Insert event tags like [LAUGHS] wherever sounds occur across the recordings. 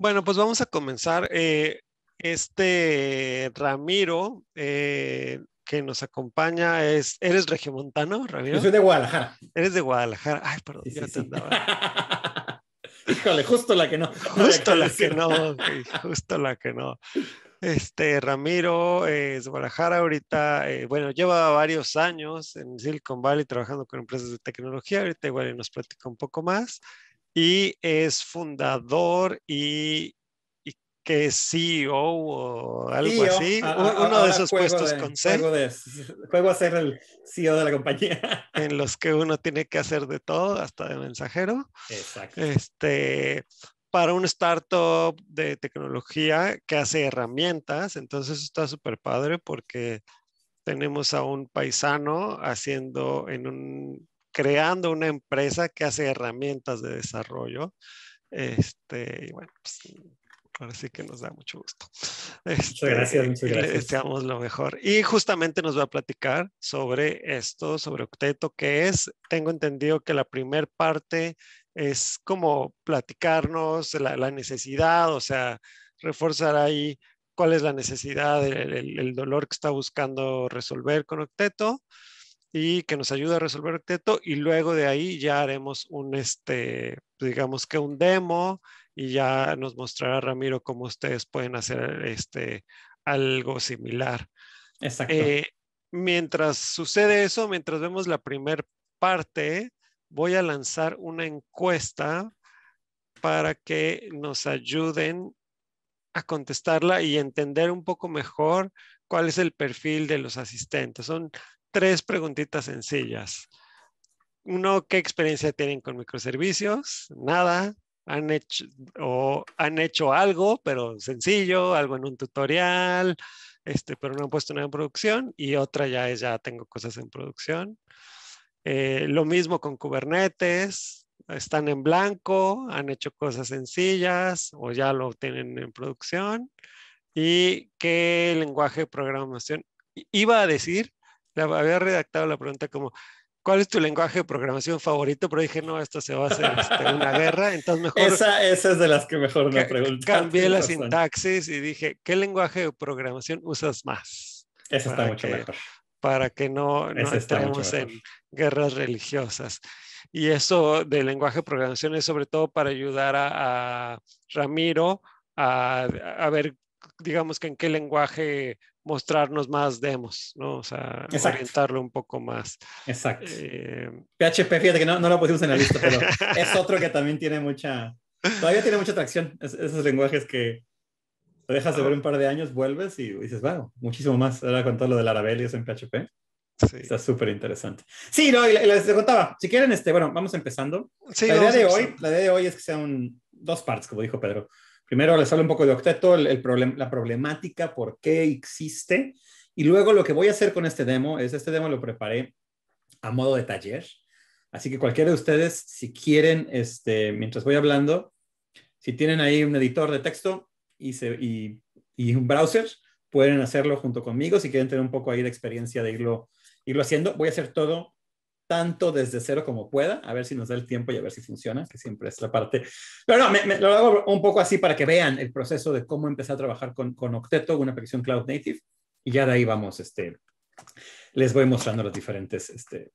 Bueno, pues vamos a comenzar. Eh, este Ramiro eh, que nos acompaña es. ¿Eres regiomontano, Ramiro? Yo soy de Guadalajara. Eres de Guadalajara. Ay, perdón, te [LAUGHS] Híjole, justo la que no. [LAUGHS] Justo la que no, justo la que no. Este Ramiro es de Guadalajara ahorita, eh, bueno, lleva varios años en Silicon Valley trabajando con empresas de tecnología, ahorita igual nos platica un poco más y es fundador y, que es CEO o algo e así, ah, ah, uno de esos puestos con C. Juego, a ser el CEO de la compañía. [LAUGHS] En los que uno tiene que hacer de todo, hasta de mensajero. Exacto. Este, para un startup de tecnología que hace herramientas, entonces está súper padre porque tenemos a un paisano haciendo en un creando una empresa que hace herramientas de desarrollo. Este, y bueno, pues, ahora que nos da mucho gusto. Este, gracias, muchas gracias. Le deseamos lo mejor. Y justamente nos va a platicar sobre esto, sobre Octeto, que es, tengo entendido que la primera parte es como platicarnos la, necesidad, o sea, reforzar ahí cuál es la necesidad, el dolor que está buscando resolver con Octeto y que nos ayude a resolver el teto y luego de ahí ya haremos un, este, digamos que un demo y ya nos mostrará Ramiro cómo ustedes pueden hacer este, algo similar. Exacto. Eh, mientras sucede eso, mientras vemos la primera parte, voy a lanzar una encuesta para que nos ayuden a contestarla y entender un poco mejor cuál es el perfil de los asistentes. Son tres preguntitas sencillas. Uno, ¿qué experiencia tienen con microservicios? Nada. Han hecho, o han hecho algo, pero sencillo, algo en un tutorial, este, pero no han puesto nada en producción. Y otra ya es, ya tengo cosas en producción. Eh, lo mismo con Kubernetes, están en blanco, han hecho cosas sencillas o ya lo tienen en producción. ¿Y qué lenguaje de programación? Iba a decir había redactado la pregunta como, ¿cuál es tu lenguaje de programación favorito? Pero dije, no, esto se va a hacer este, una guerra, entonces mejor... Esa, esa, es de las que mejor me preguntan. Cambié la sintaxis y dije, ¿qué lenguaje de programación usas más? Esa está mucho mejor. Para que no, no en guerras religiosas. Y eso del lenguaje de programación es sobre todo para ayudar a, Ramiro a, a ver, digamos que en qué lenguaje mostrarnos más demos, ¿no? O sea, orientarlo un poco más. Exacto. PHP, eh, fíjate que no, lo pusimos en la lista, pero [LAUGHS] es otro que también tiene mucha, todavía tiene mucha atracción, esos lenguajes que lo dejas sobre un par de años, vuelves y dices, wow, muchísimo más, ahora con todo lo del Arabel y en PHP. Sí. Está súper interesante. Sí, no, y les contaba, si quieren, este, bueno, vamos empezando. Sí, la idea de hoy, la idea de hoy es que sean dos partes, como dijo Pedro. Primero les hablo un poco de Octeto, el, la problemática, por qué existe. Y luego lo que voy a hacer con este demo es, este demo lo preparé a modo de taller. Así que cualquiera de ustedes, si quieren, este, mientras voy hablando, si tienen ahí un editor de texto y, y, un browser, pueden hacerlo junto conmigo. Si quieren tener un poco ahí de experiencia de irlo, irlo haciendo, voy a hacer todo tanto desde cero como pueda, a ver si nos da el tiempo y a ver si funciona, que siempre es la parte. Pero no, lo hago un poco así para que vean el proceso de cómo empezar a trabajar con, con Octeto, una aplicación cloud native, y ya de ahí vamos, este, les voy mostrando las diferentes, este,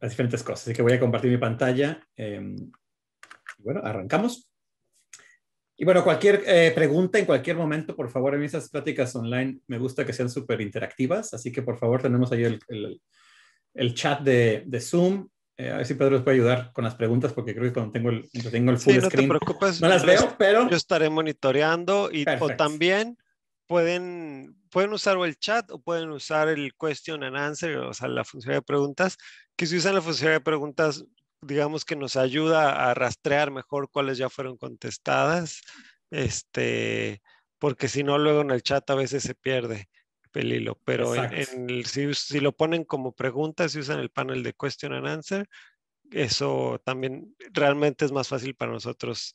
las diferentes cosas. Así que voy a compartir mi pantalla. Em, bueno, arrancamos. Y bueno, cualquier eh, pregunta en cualquier momento, por favor, en esas pláticas online me gusta que sean súper interactivas, así que por favor tenemos ahí el, el, chat de, de Zoom. Eh, a ver si Pedro les puede ayudar con las preguntas, porque creo que cuando tengo el, cuando tengo el full screen, no las veo, pero... Yo estaré monitoreando y o también pueden, pueden usar el chat o pueden usar el question and answer, o sea, la función de preguntas, que si usan la función de preguntas digamos que nos ayuda a rastrear mejor cuáles ya fueron contestadas, este, porque si no, luego en el chat a veces se pierde el hilo, pero en, si, si, lo ponen como pregunta, si usan el panel de question and answer, eso también realmente es más fácil para nosotros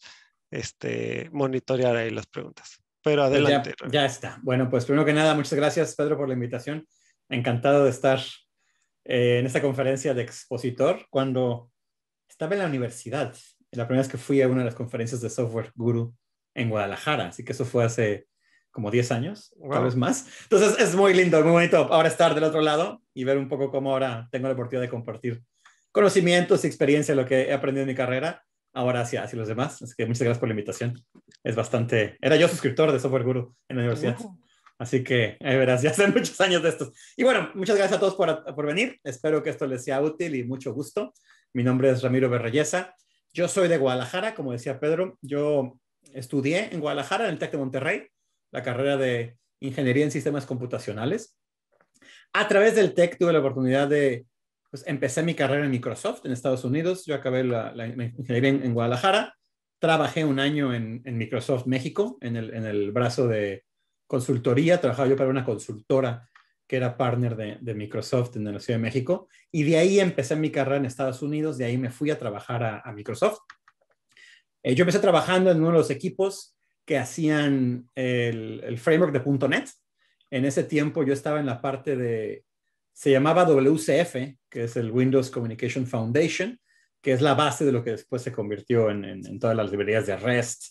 este, monitorear ahí las preguntas. Pero pues adelante. Ya, está. Bueno, pues primero que nada, muchas gracias Pedro por la invitación. Encantado de estar eh, en esta conferencia de expositor. Cuando estaba en la universidad. La primera vez que fui a una de las conferencias de software guru en Guadalajara, así que eso fue hace como 10 años, tal vez más. Entonces es muy lindo, muy bonito ahora estar del otro lado y ver un poco cómo ahora tengo la oportunidad de compartir conocimientos, y experiencia, lo que he aprendido en mi carrera, ahora hacia, hacia los demás. Así que muchas gracias por la invitación. Es bastante... Era yo suscriptor de Software Guru en la universidad. Así que ahí eh, verás, ya hace muchos años de estos. Y bueno, muchas gracias a todos por, por venir. Espero que esto les sea útil y mucho gusto. Mi nombre es Ramiro Berreyesa. Yo soy de Guadalajara, como decía Pedro. Yo estudié en Guadalajara, en el TEC de Monterrey, la carrera de Ingeniería en Sistemas Computacionales. A través del TEC tuve la oportunidad de, pues empecé mi carrera en Microsoft en Estados Unidos. Yo acabé la, ingeniería en, Guadalajara. Trabajé un año en, Microsoft México, en el, en el brazo de consultoría. Trabajaba yo para una consultora que era partner de, Microsoft en la Ciudad de México. Y de ahí empecé mi carrera en Estados Unidos, de ahí me fui a trabajar a, Microsoft. Eh, yo empecé trabajando en uno de los equipos que hacían el, framework de .NET. En ese tiempo yo estaba en la parte de, se llamaba WCF, que es el Windows Communication Foundation, que es la base de lo que después se convirtió en, todas las librerías de REST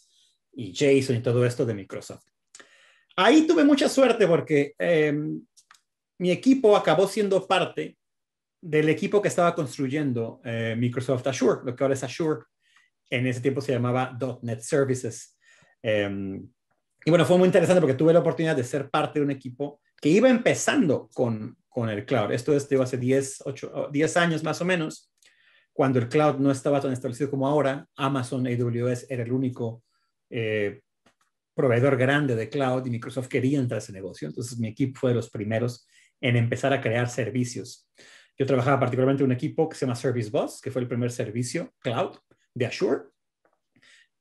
y JSON y todo esto de Microsoft. Ahí tuve mucha suerte porque em, mi equipo acabó siendo parte del equipo que estaba construyendo eh, Microsoft Azure, lo que ahora es Azure. En ese tiempo se llamaba .NET Services. Em, y bueno, fue muy interesante porque tuve la oportunidad de ser parte de un equipo que iba empezando con, el cloud. Esto es, hace 10, años más o menos, cuando el cloud no estaba tan establecido como ahora. Amazon AWS era el único eh, proveedor grande de cloud y Microsoft quería entrar a ese negocio. Entonces mi equipo fue de los primeros en empezar a crear servicios. Yo trabajaba particularmente en un equipo que se llama Service Bus, que fue el primer servicio cloud de Azure,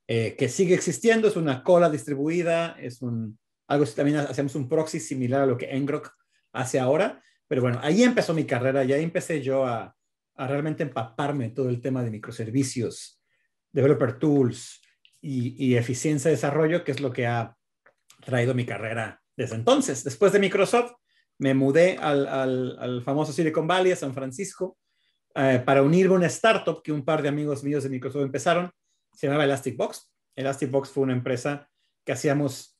eh, que sigue existiendo, es una cola distribuida, es un, algo que también hacemos un proxy similar a lo que Engrok hace ahora, pero bueno, ahí empezó mi carrera y ahí empecé yo a, realmente empaparme todo el tema de microservicios, developer tools y, y eficiencia de desarrollo, que es lo que ha traído mi carrera desde entonces. Después de Microsoft, me mudé al, famoso Silicon Valley, a San Francisco, eh, para unirme a una startup que un par de amigos míos de Microsoft empezaron, se llamaba Elastic Box. Elastic Box fue una empresa que hacíamos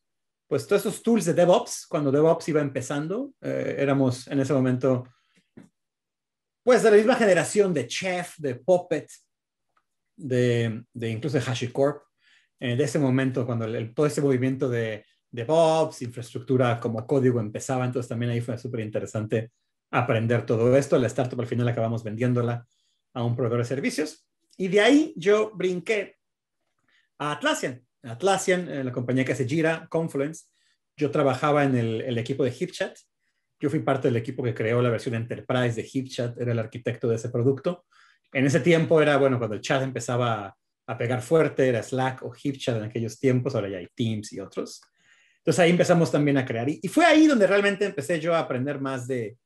pues todos esos tools de DevOps, cuando DevOps iba empezando, eh, éramos en ese momento pues de la misma generación de Chef, de Puppet, de, de incluso de HashiCorp, En eh, ese momento, cuando todo ese movimiento de DevOps, infraestructura como código empezaba, entonces también ahí fue súper interesante aprender todo esto. La startup al final acabamos vendiéndola a un proveedor de servicios y de ahí yo brinqué a Atlassian. Atlassian, eh, la compañía que hace Jira, Confluence. Yo trabajaba en el, equipo de HipChat. Yo fui parte del equipo que creó la versión Enterprise de HipChat, era el arquitecto de ese producto. En ese tiempo era, bueno, cuando el chat empezaba a, a pegar fuerte, era Slack o HipChat en aquellos tiempos, ahora ya hay Teams y otros. Entonces ahí empezamos también a crear. Y, fue ahí donde realmente empecé yo a aprender más de,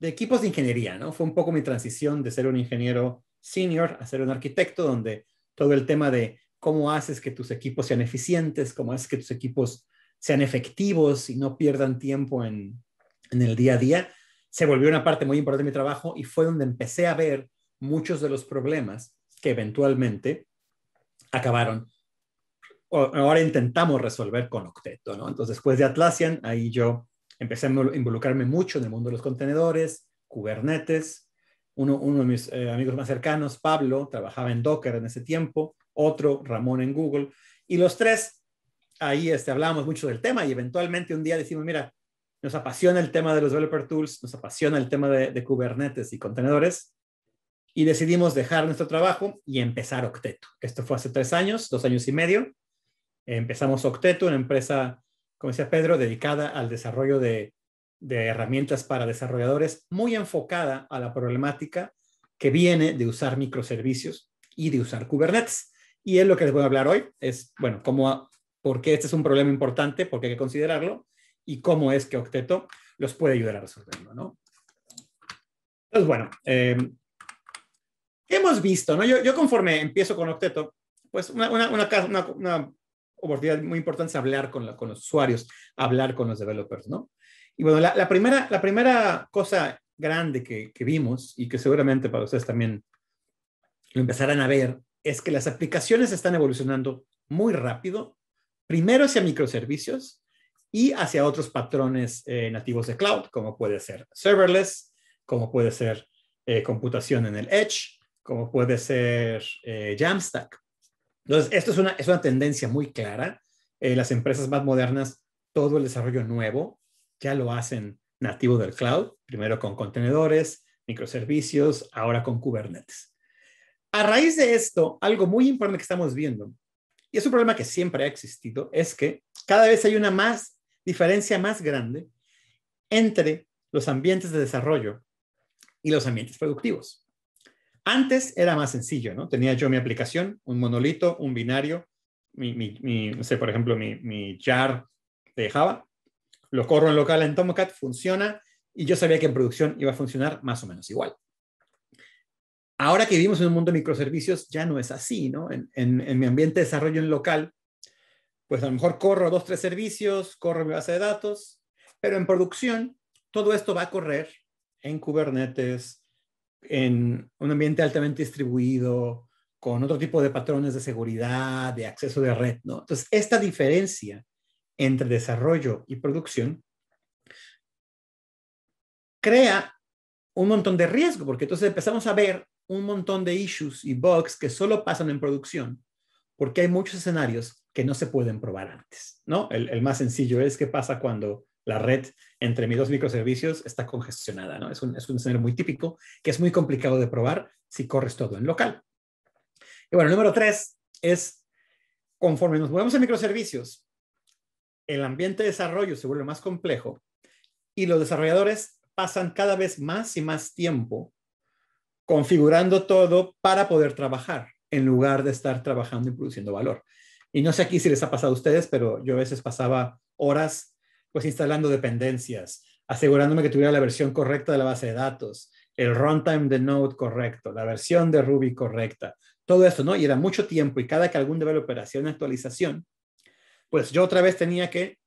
equipos de ingeniería, ¿no? Fue un poco mi transición de ser un ingeniero senior a ser un arquitecto, donde todo el tema de cómo haces que tus equipos sean eficientes, cómo haces que tus equipos sean efectivos y no pierdan tiempo en, en el día a día, se volvió una parte muy importante de mi trabajo y fue donde empecé a ver muchos de los problemas que eventualmente acabaron ahora intentamos resolver con Octeto, ¿no? Entonces, después de Atlassian, ahí yo empecé a involucrarme mucho en el mundo de los contenedores, Kubernetes. Uno, de mis eh, amigos más cercanos, Pablo, trabajaba en Docker en ese tiempo, otro, Ramón, en Google. Y los tres, ahí este, hablábamos mucho del tema y eventualmente un día decimos, mira, nos apasiona el tema de los developer tools, nos apasiona el tema de, de Kubernetes y contenedores, y decidimos dejar nuestro trabajo y empezar Octeto. Esto fue hace tres años, dos años y medio, Empezamos Octeto, una empresa, como decía Pedro, dedicada al desarrollo de, de herramientas para desarrolladores, muy enfocada a la problemática que viene de usar microservicios y de usar Kubernetes. Y es lo que les voy a hablar hoy, es, bueno, cómo, por qué este es un problema importante, por qué hay que considerarlo y cómo es que Octeto los puede ayudar a resolverlo, ¿no? Entonces, bueno, eh, hemos visto, ¿no? Yo, yo, conforme empiezo con Octeto, pues una, una, una oportunidad muy importante es hablar con, los usuarios, hablar con los developers, ¿no? Y bueno, la, primera, la primera cosa grande que, vimos y que seguramente para ustedes también lo empezarán a ver es que las aplicaciones están evolucionando muy rápido, primero hacia microservicios y hacia otros patrones eh, nativos de cloud, como puede ser serverless, como puede ser eh, computación en el edge, como puede ser eh, Jamstack. Entonces, esto es una, tendencia muy clara. Eh, las empresas más modernas, todo el desarrollo nuevo, ya lo hacen nativo del cloud, primero con contenedores, microservicios, ahora con Kubernetes. A raíz de esto, algo muy importante que estamos viendo, y es un problema que siempre ha existido, es que cada vez hay una más, diferencia más grande entre los ambientes de desarrollo y los ambientes productivos. Antes era más sencillo, ¿no? Tenía yo mi aplicación, un monolito, un binario, sé, por ejemplo, mi, jar de Java, lo corro en local en Tomcat, funciona, y yo sabía que en producción iba a funcionar más o menos igual. Ahora que vivimos en un mundo de microservicios, ya no es así, ¿no? en, mi ambiente de desarrollo en local, pues a lo mejor corro dos, tres servicios, corro mi base de datos, pero en producción todo esto va a correr en Kubernetes, en un ambiente altamente distribuido, con otro tipo de patrones de seguridad, de acceso de red, ¿no? Entonces, esta diferencia entre desarrollo y producción crea un montón de riesgo, porque entonces empezamos a ver un montón de issues y bugs que solo pasan en producción, porque hay muchos escenarios que no se pueden probar antes, ¿no? El, más sencillo es qué pasa cuando la red entre mis dos microservicios está congestionada, ¿no? Es un, es escenario muy típico que es muy complicado de probar si corres todo en local. Y bueno, el número tres es, conforme nos movemos a microservicios, el ambiente de desarrollo se vuelve más complejo y los desarrolladores pasan cada vez más y más tiempo configurando todo para poder trabajar en lugar de estar trabajando y produciendo valor. Y no sé aquí si les ha pasado a ustedes, pero yo a veces pasaba horas pues instalando dependencias, asegurándome que tuviera la versión correcta de la base de datos, el runtime de Node correcto, la versión de Ruby correcta, todo eso, ¿no? Y era mucho tiempo y cada que algún developer hacía una actualización, pues yo otra vez tenía que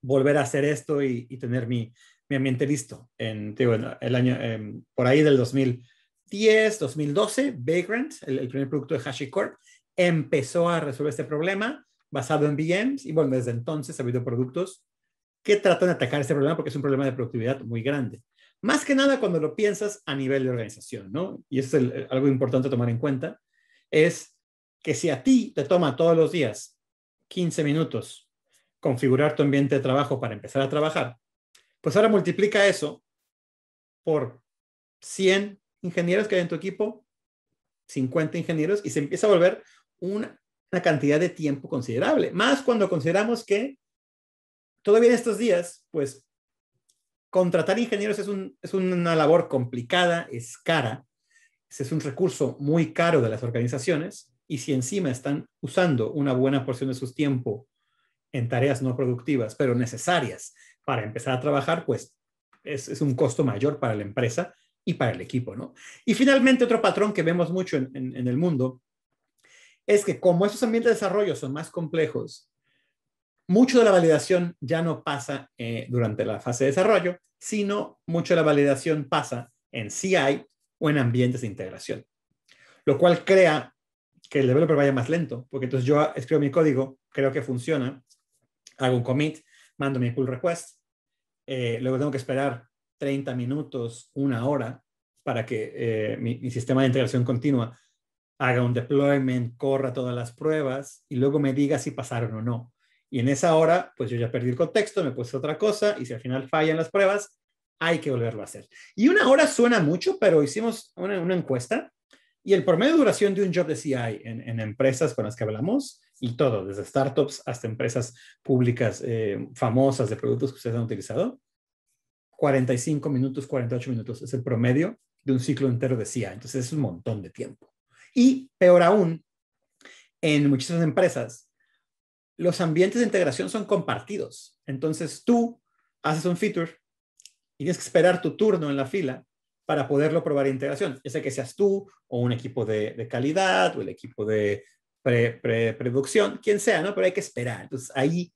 volver a hacer esto y, tener mi, mi ambiente listo. En, el año, em, por ahí del 2010, 2012, Vagrant, el, el primer producto de HashiCorp, empezó a resolver este problema basado en VMs y bueno, desde entonces ha habido productos que tratan de atacar este problema porque es un problema de productividad muy grande. Más que nada cuando lo piensas a nivel de organización, ¿no? Y eso es algo importante tomar en cuenta, es que si a ti te toma todos los días 15 minutos configurar tu ambiente de trabajo para empezar a trabajar, pues ahora multiplica eso por 100 ingenieros que hay en tu equipo, 50 ingenieros, y se empieza a volver una cantidad de tiempo considerable. Más cuando consideramos que todavía en estos días, pues contratar ingenieros es, una labor complicada, es cara, es un recurso muy caro de las organizaciones y si encima están usando una buena porción de su tiempo en tareas no productivas, pero necesarias para empezar a trabajar, pues es, un costo mayor para la empresa y para el equipo, ¿no? Y finalmente, otro patrón que vemos mucho en el mundo es que como esos ambientes de desarrollo son más complejos mucho de la validación ya no pasa eh, durante la fase de desarrollo, sino mucho de la validación pasa en CI o en ambientes de integración, lo cual crea que el developer vaya más lento, porque entonces yo escribo mi código, creo que funciona, hago un commit, mando mi pull request, eh, luego tengo que esperar 30 minutos, una hora, para que eh, mi, mi sistema de integración continua haga un deployment, corra todas las pruebas y luego me diga si pasaron o no. Y en esa hora, pues yo ya perdí el contexto, me puse otra cosa y si al final fallan las pruebas, hay que volverlo a hacer. Y una hora suena mucho, pero hicimos una, encuesta y el promedio de duración de un job de CI en, empresas con las que hablamos y todo, desde startups hasta empresas públicas eh, famosas de productos que ustedes han utilizado, 45 minutos, 48 minutos es el promedio de un ciclo entero de CI. Entonces es un montón de tiempo. Y peor aún, en muchísimas empresas los ambientes de integración son compartidos. Entonces tú haces un feature y tienes que esperar tu turno en la fila para poderlo probar en integración, ya sea que seas tú o un equipo de, calidad o el equipo de pre, producción, quien sea, ¿no? Pero hay que esperar. Entonces ahí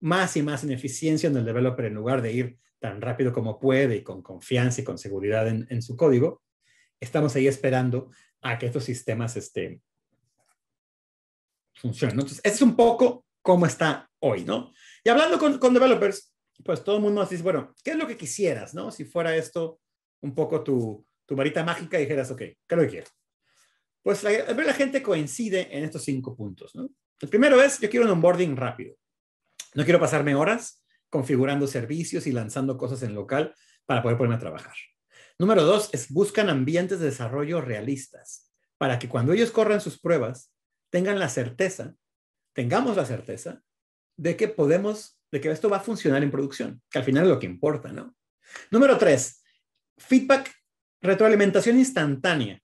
más y más ineficiencia en el developer en lugar de ir tan rápido como puede y con confianza y con seguridad en, su código, estamos ahí esperando a que estos sistemas estén funcionen. Entonces, es un poco cómo está hoy, ¿no? Y hablando con, con developers, pues todo el mundo nos dice, bueno, ¿qué es lo que quisieras, no? Si fuera esto un poco tu, tu varita mágica y dijeras, ok, ¿qué es lo que quiero? Pues la, la gente coincide en estos cinco puntos, ¿no? El primero es, yo quiero un onboarding rápido. No quiero pasarme horas configurando servicios y lanzando cosas en local para poder ponerme a trabajar. Número dos es buscan ambientes de desarrollo realistas para que cuando ellos corran sus pruebas tengan la certeza tengamos la certeza de que podemos, de que esto va a funcionar en producción, que al final es lo que importa, ¿no? Número tres, feedback, retroalimentación instantánea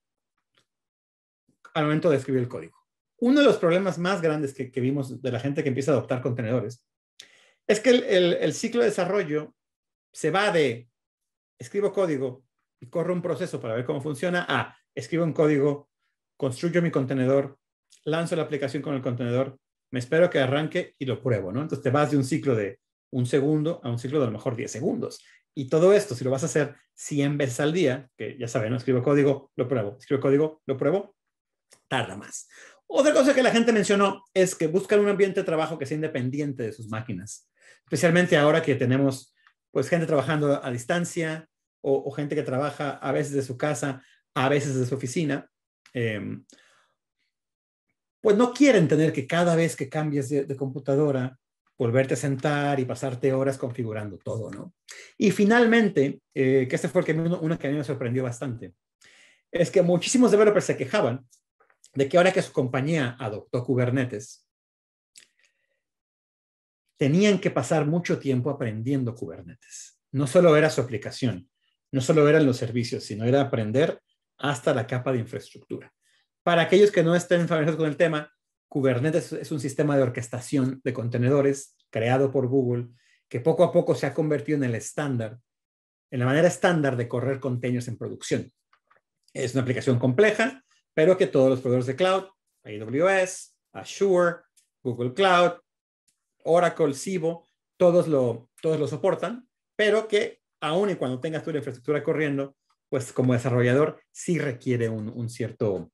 al momento de escribir el código. Uno de los problemas más grandes que, vimos de la gente que empieza a adoptar contenedores es que el, el ciclo de desarrollo se va de escribo código y corro un proceso para ver cómo funciona a escribo un código, construyo mi contenedor, lanzo la aplicación con el contenedor, me espero que arranque y lo pruebo, ¿no? Entonces te vas de un ciclo de un segundo a un ciclo de a lo mejor 10 segundos. Y todo esto, si lo vas a hacer 100 veces al día, que ya saben, ¿no? escribo código, lo pruebo, escribo código, lo pruebo, tarda más. Otra cosa que la gente mencionó es que buscan un ambiente de trabajo que sea independiente de sus máquinas, especialmente ahora que tenemos pues gente trabajando a distancia o, gente que trabaja a veces de su casa, a veces de su oficina. Em, pues no quieren tener que cada vez que cambies de, computadora, volverte a sentar y pasarte horas configurando todo, ¿no? Y finalmente, eh, que este fue el que que a mí me sorprendió bastante, es que muchísimos developers se quejaban de que ahora que su compañía adoptó Kubernetes, tenían que pasar mucho tiempo aprendiendo Kubernetes. No solo era su aplicación, no solo eran los servicios, sino era aprender hasta la capa de infraestructura. Para aquellos que no estén familiarizados con el tema, Kubernetes es un sistema de orquestación de contenedores creado por Google que poco a poco se ha convertido en el estándar, en la manera estándar de correr contenidos en producción. Es una aplicación compleja, pero que todos los proveedores de cloud, AWS, Azure, Google Cloud, Oracle, Sibo, todos lo, todos lo soportan, pero que aún y cuando tengas tu infraestructura corriendo, pues como desarrollador sí requiere un cierto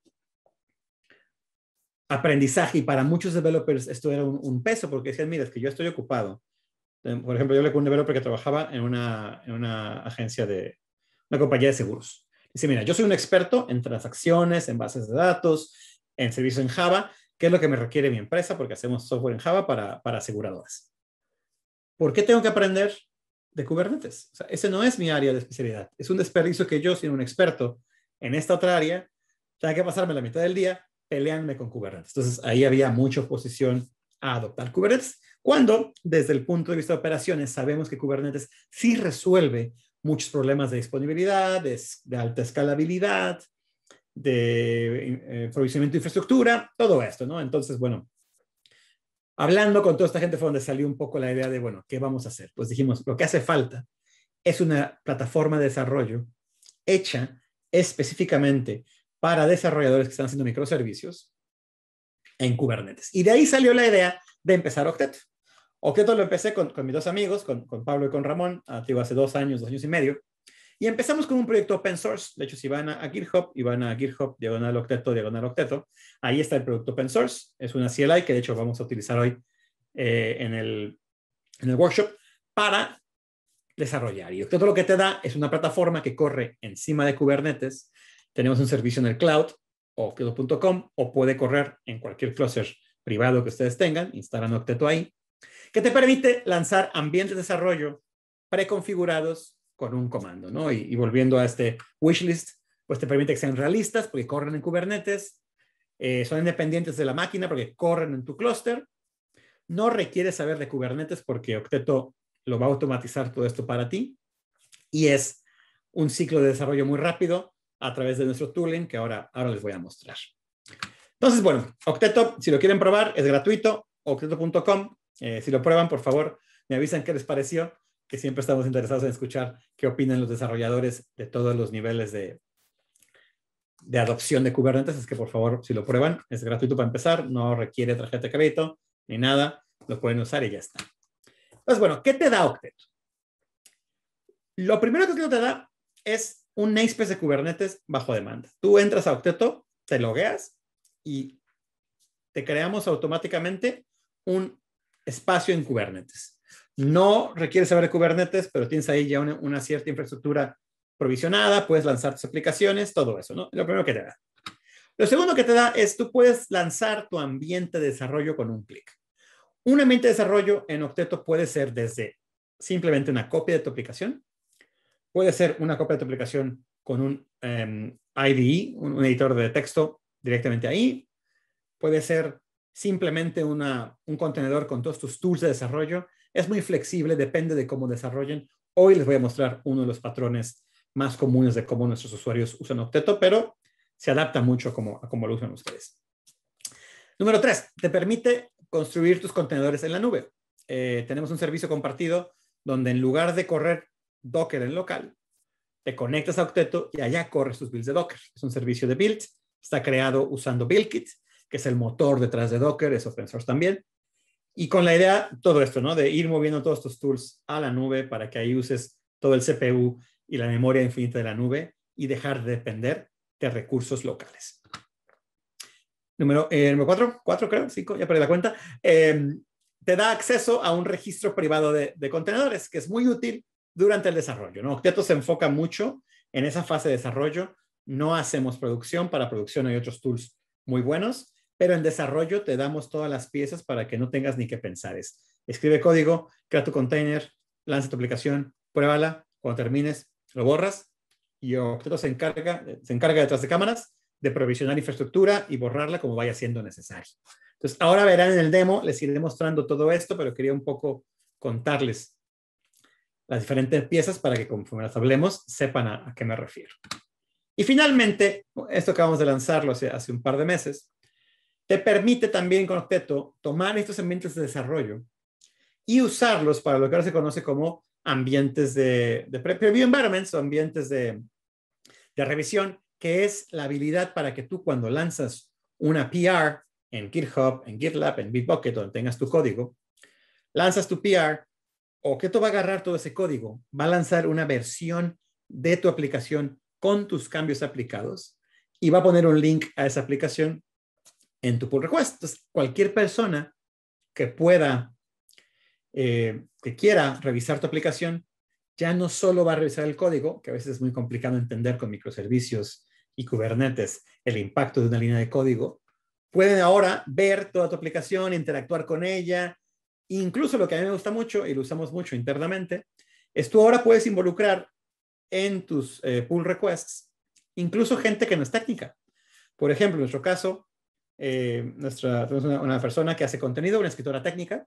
aprendizaje y para muchos developers esto era un, peso porque decían, mira, es que yo estoy ocupado. Em, por ejemplo, yo le con un developer que trabajaba en una, agencia de, una compañía de seguros. Dice, mira, yo soy un experto en transacciones, en bases de datos, en servicios en Java, que es lo que me requiere mi empresa porque hacemos software en Java para, para aseguradoras. ¿Por qué tengo que aprender de Kubernetes? O sea, ese no es mi área de especialidad. Es un desperdicio que yo, siendo un experto en esta otra área, tenga que pasarme la mitad del día peleándome con Kubernetes. Entonces ahí había mucha oposición a adoptar Kubernetes, cuando desde el punto de vista de operaciones sabemos que Kubernetes sí resuelve muchos problemas de disponibilidad, de, alta escalabilidad, de eh, provisionamiento de infraestructura, todo esto, ¿no? Entonces, bueno, hablando con toda esta gente fue donde salió un poco la idea de, bueno, ¿qué vamos a hacer? Pues dijimos, lo que hace falta es una plataforma de desarrollo hecha específicamente para desarrolladores que están haciendo microservicios en Kubernetes. Y de ahí salió la idea de empezar Octeto. Octeto lo empecé con, mis dos amigos, con, Pablo y con Ramón, ah, digo, hace dos años, dos años y medio. Y empezamos con un proyecto open source. De hecho, si van a, GitHub y van a GitHub, diagonal octeto, diagonal octeto, ahí está el producto open source. Es una CLI que de hecho vamos a utilizar hoy eh, en, el, en el workshop para desarrollar. Y Octeto lo que te da es una plataforma que corre encima de Kubernetes tenemos un servicio en el cloud o o puede correr en cualquier cluster privado que ustedes tengan, instalan Octeto ahí, que te permite lanzar ambientes de desarrollo preconfigurados con un comando, ¿no? Y, volviendo a este wishlist, pues te permite que sean realistas porque corren en Kubernetes, eh, son independientes de la máquina porque corren en tu cluster, no requiere saber de Kubernetes porque Octeto lo va a automatizar todo esto para ti y es un ciclo de desarrollo muy rápido a través de nuestro tooling que ahora, ahora les voy a mostrar. Entonces, bueno, Octeto, si lo quieren probar, es gratuito, octeto.com. Eh, si lo prueban, por favor, me avisan qué les pareció, que siempre estamos interesados en escuchar qué opinan los desarrolladores de todos los niveles de, de adopción de Kubernetes. Es que, por favor, si lo prueban, es gratuito para empezar, no requiere tarjeta de crédito ni nada, lo pueden usar y ya está. Entonces, bueno, ¿qué te da Octeto? Lo primero que te da es un namespace de Kubernetes bajo demanda. Tú entras a Octeto, te logueas y te creamos automáticamente un espacio en Kubernetes. No requieres saber Kubernetes, pero tienes ahí ya una, cierta infraestructura provisionada, puedes lanzar tus aplicaciones, todo eso, ¿no? Lo primero que te da. Lo segundo que te da es tú puedes lanzar tu ambiente de desarrollo con un clic. Un ambiente de desarrollo en Octeto puede ser desde simplemente una copia de tu aplicación Puede ser una copia de tu aplicación con un em, IDE, un, editor de texto directamente ahí. Puede ser simplemente una, un contenedor con todos tus tools de desarrollo. Es muy flexible, depende de cómo desarrollen. Hoy les voy a mostrar uno de los patrones más comunes de cómo nuestros usuarios usan Octeto, pero se adapta mucho a cómo lo usan ustedes. Número tres, te permite construir tus contenedores en la nube. Eh, tenemos un servicio compartido donde en lugar de correr Docker en local, te conectas a Octeto y allá corres tus builds de Docker. Es un servicio de build, está creado usando BuildKit, que es el motor detrás de Docker, es open source también. Y con la idea, todo esto, ¿no? De ir moviendo todos estos tools a la nube para que ahí uses todo el CPU y la memoria infinita de la nube y dejar de depender de recursos locales. Número, eh, cuatro, cuatro creo, cinco, ya perdí la cuenta. Em, te da acceso a un registro privado de, contenedores, que es muy útil durante el desarrollo. ¿no? Octeto se enfoca mucho en esa fase de desarrollo. No hacemos producción, para producción hay otros tools muy buenos, pero en desarrollo te damos todas las piezas para que no tengas ni que pensar. Es, escribe código, crea tu container, lanza tu aplicación, pruébala, cuando termines lo borras y Octeto se encarga, se encarga detrás de cámaras de provisionar infraestructura y borrarla como vaya siendo necesario. Entonces, ahora verán en el demo, les iré mostrando todo esto, pero quería un poco contarles las diferentes piezas para que conforme las hablemos sepan a, qué me refiero. Y finalmente, esto acabamos de lanzarlo hace, un par de meses, te permite también con Octeto tomar estos ambientes de desarrollo y usarlos para lo que ahora se conoce como ambientes de, preview environments o ambientes de, de revisión, que es la habilidad para que tú cuando lanzas una PR en GitHub, en GitLab, en Bitbucket, donde tengas tu código, lanzas tu PR o te va a agarrar todo ese código, va a lanzar una versión de tu aplicación con tus cambios aplicados y va a poner un link a esa aplicación en tu pull request. Entonces, cualquier persona que pueda, eh, que quiera revisar tu aplicación, ya no solo va a revisar el código, que a veces es muy complicado entender con microservicios y Kubernetes el impacto de una línea de código, pueden ahora ver toda tu aplicación, interactuar con ella, Incluso lo que a mí me gusta mucho y lo usamos mucho internamente, es tú ahora puedes involucrar en tus eh, pull requests incluso gente que no es técnica. Por ejemplo, en nuestro caso, eh, una, persona que hace contenido, una escritora técnica.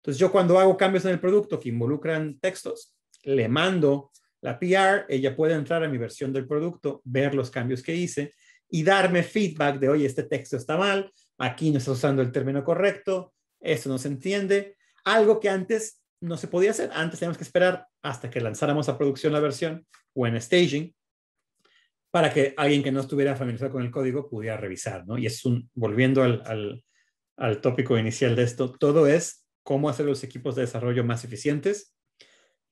Entonces yo cuando hago cambios en el producto que involucran textos, le mando la PR, ella puede entrar a mi versión del producto, ver los cambios que hice y darme feedback de, oye, este texto está mal, aquí no está usando el término correcto, esto no se entiende, algo que antes no se podía hacer, antes teníamos que esperar hasta que lanzáramos a producción la versión o en staging para que alguien que no estuviera familiarizado con el código pudiera revisar, ¿no? Y es un, volviendo al, al, tópico inicial de esto, todo es cómo hacer los equipos de desarrollo más eficientes,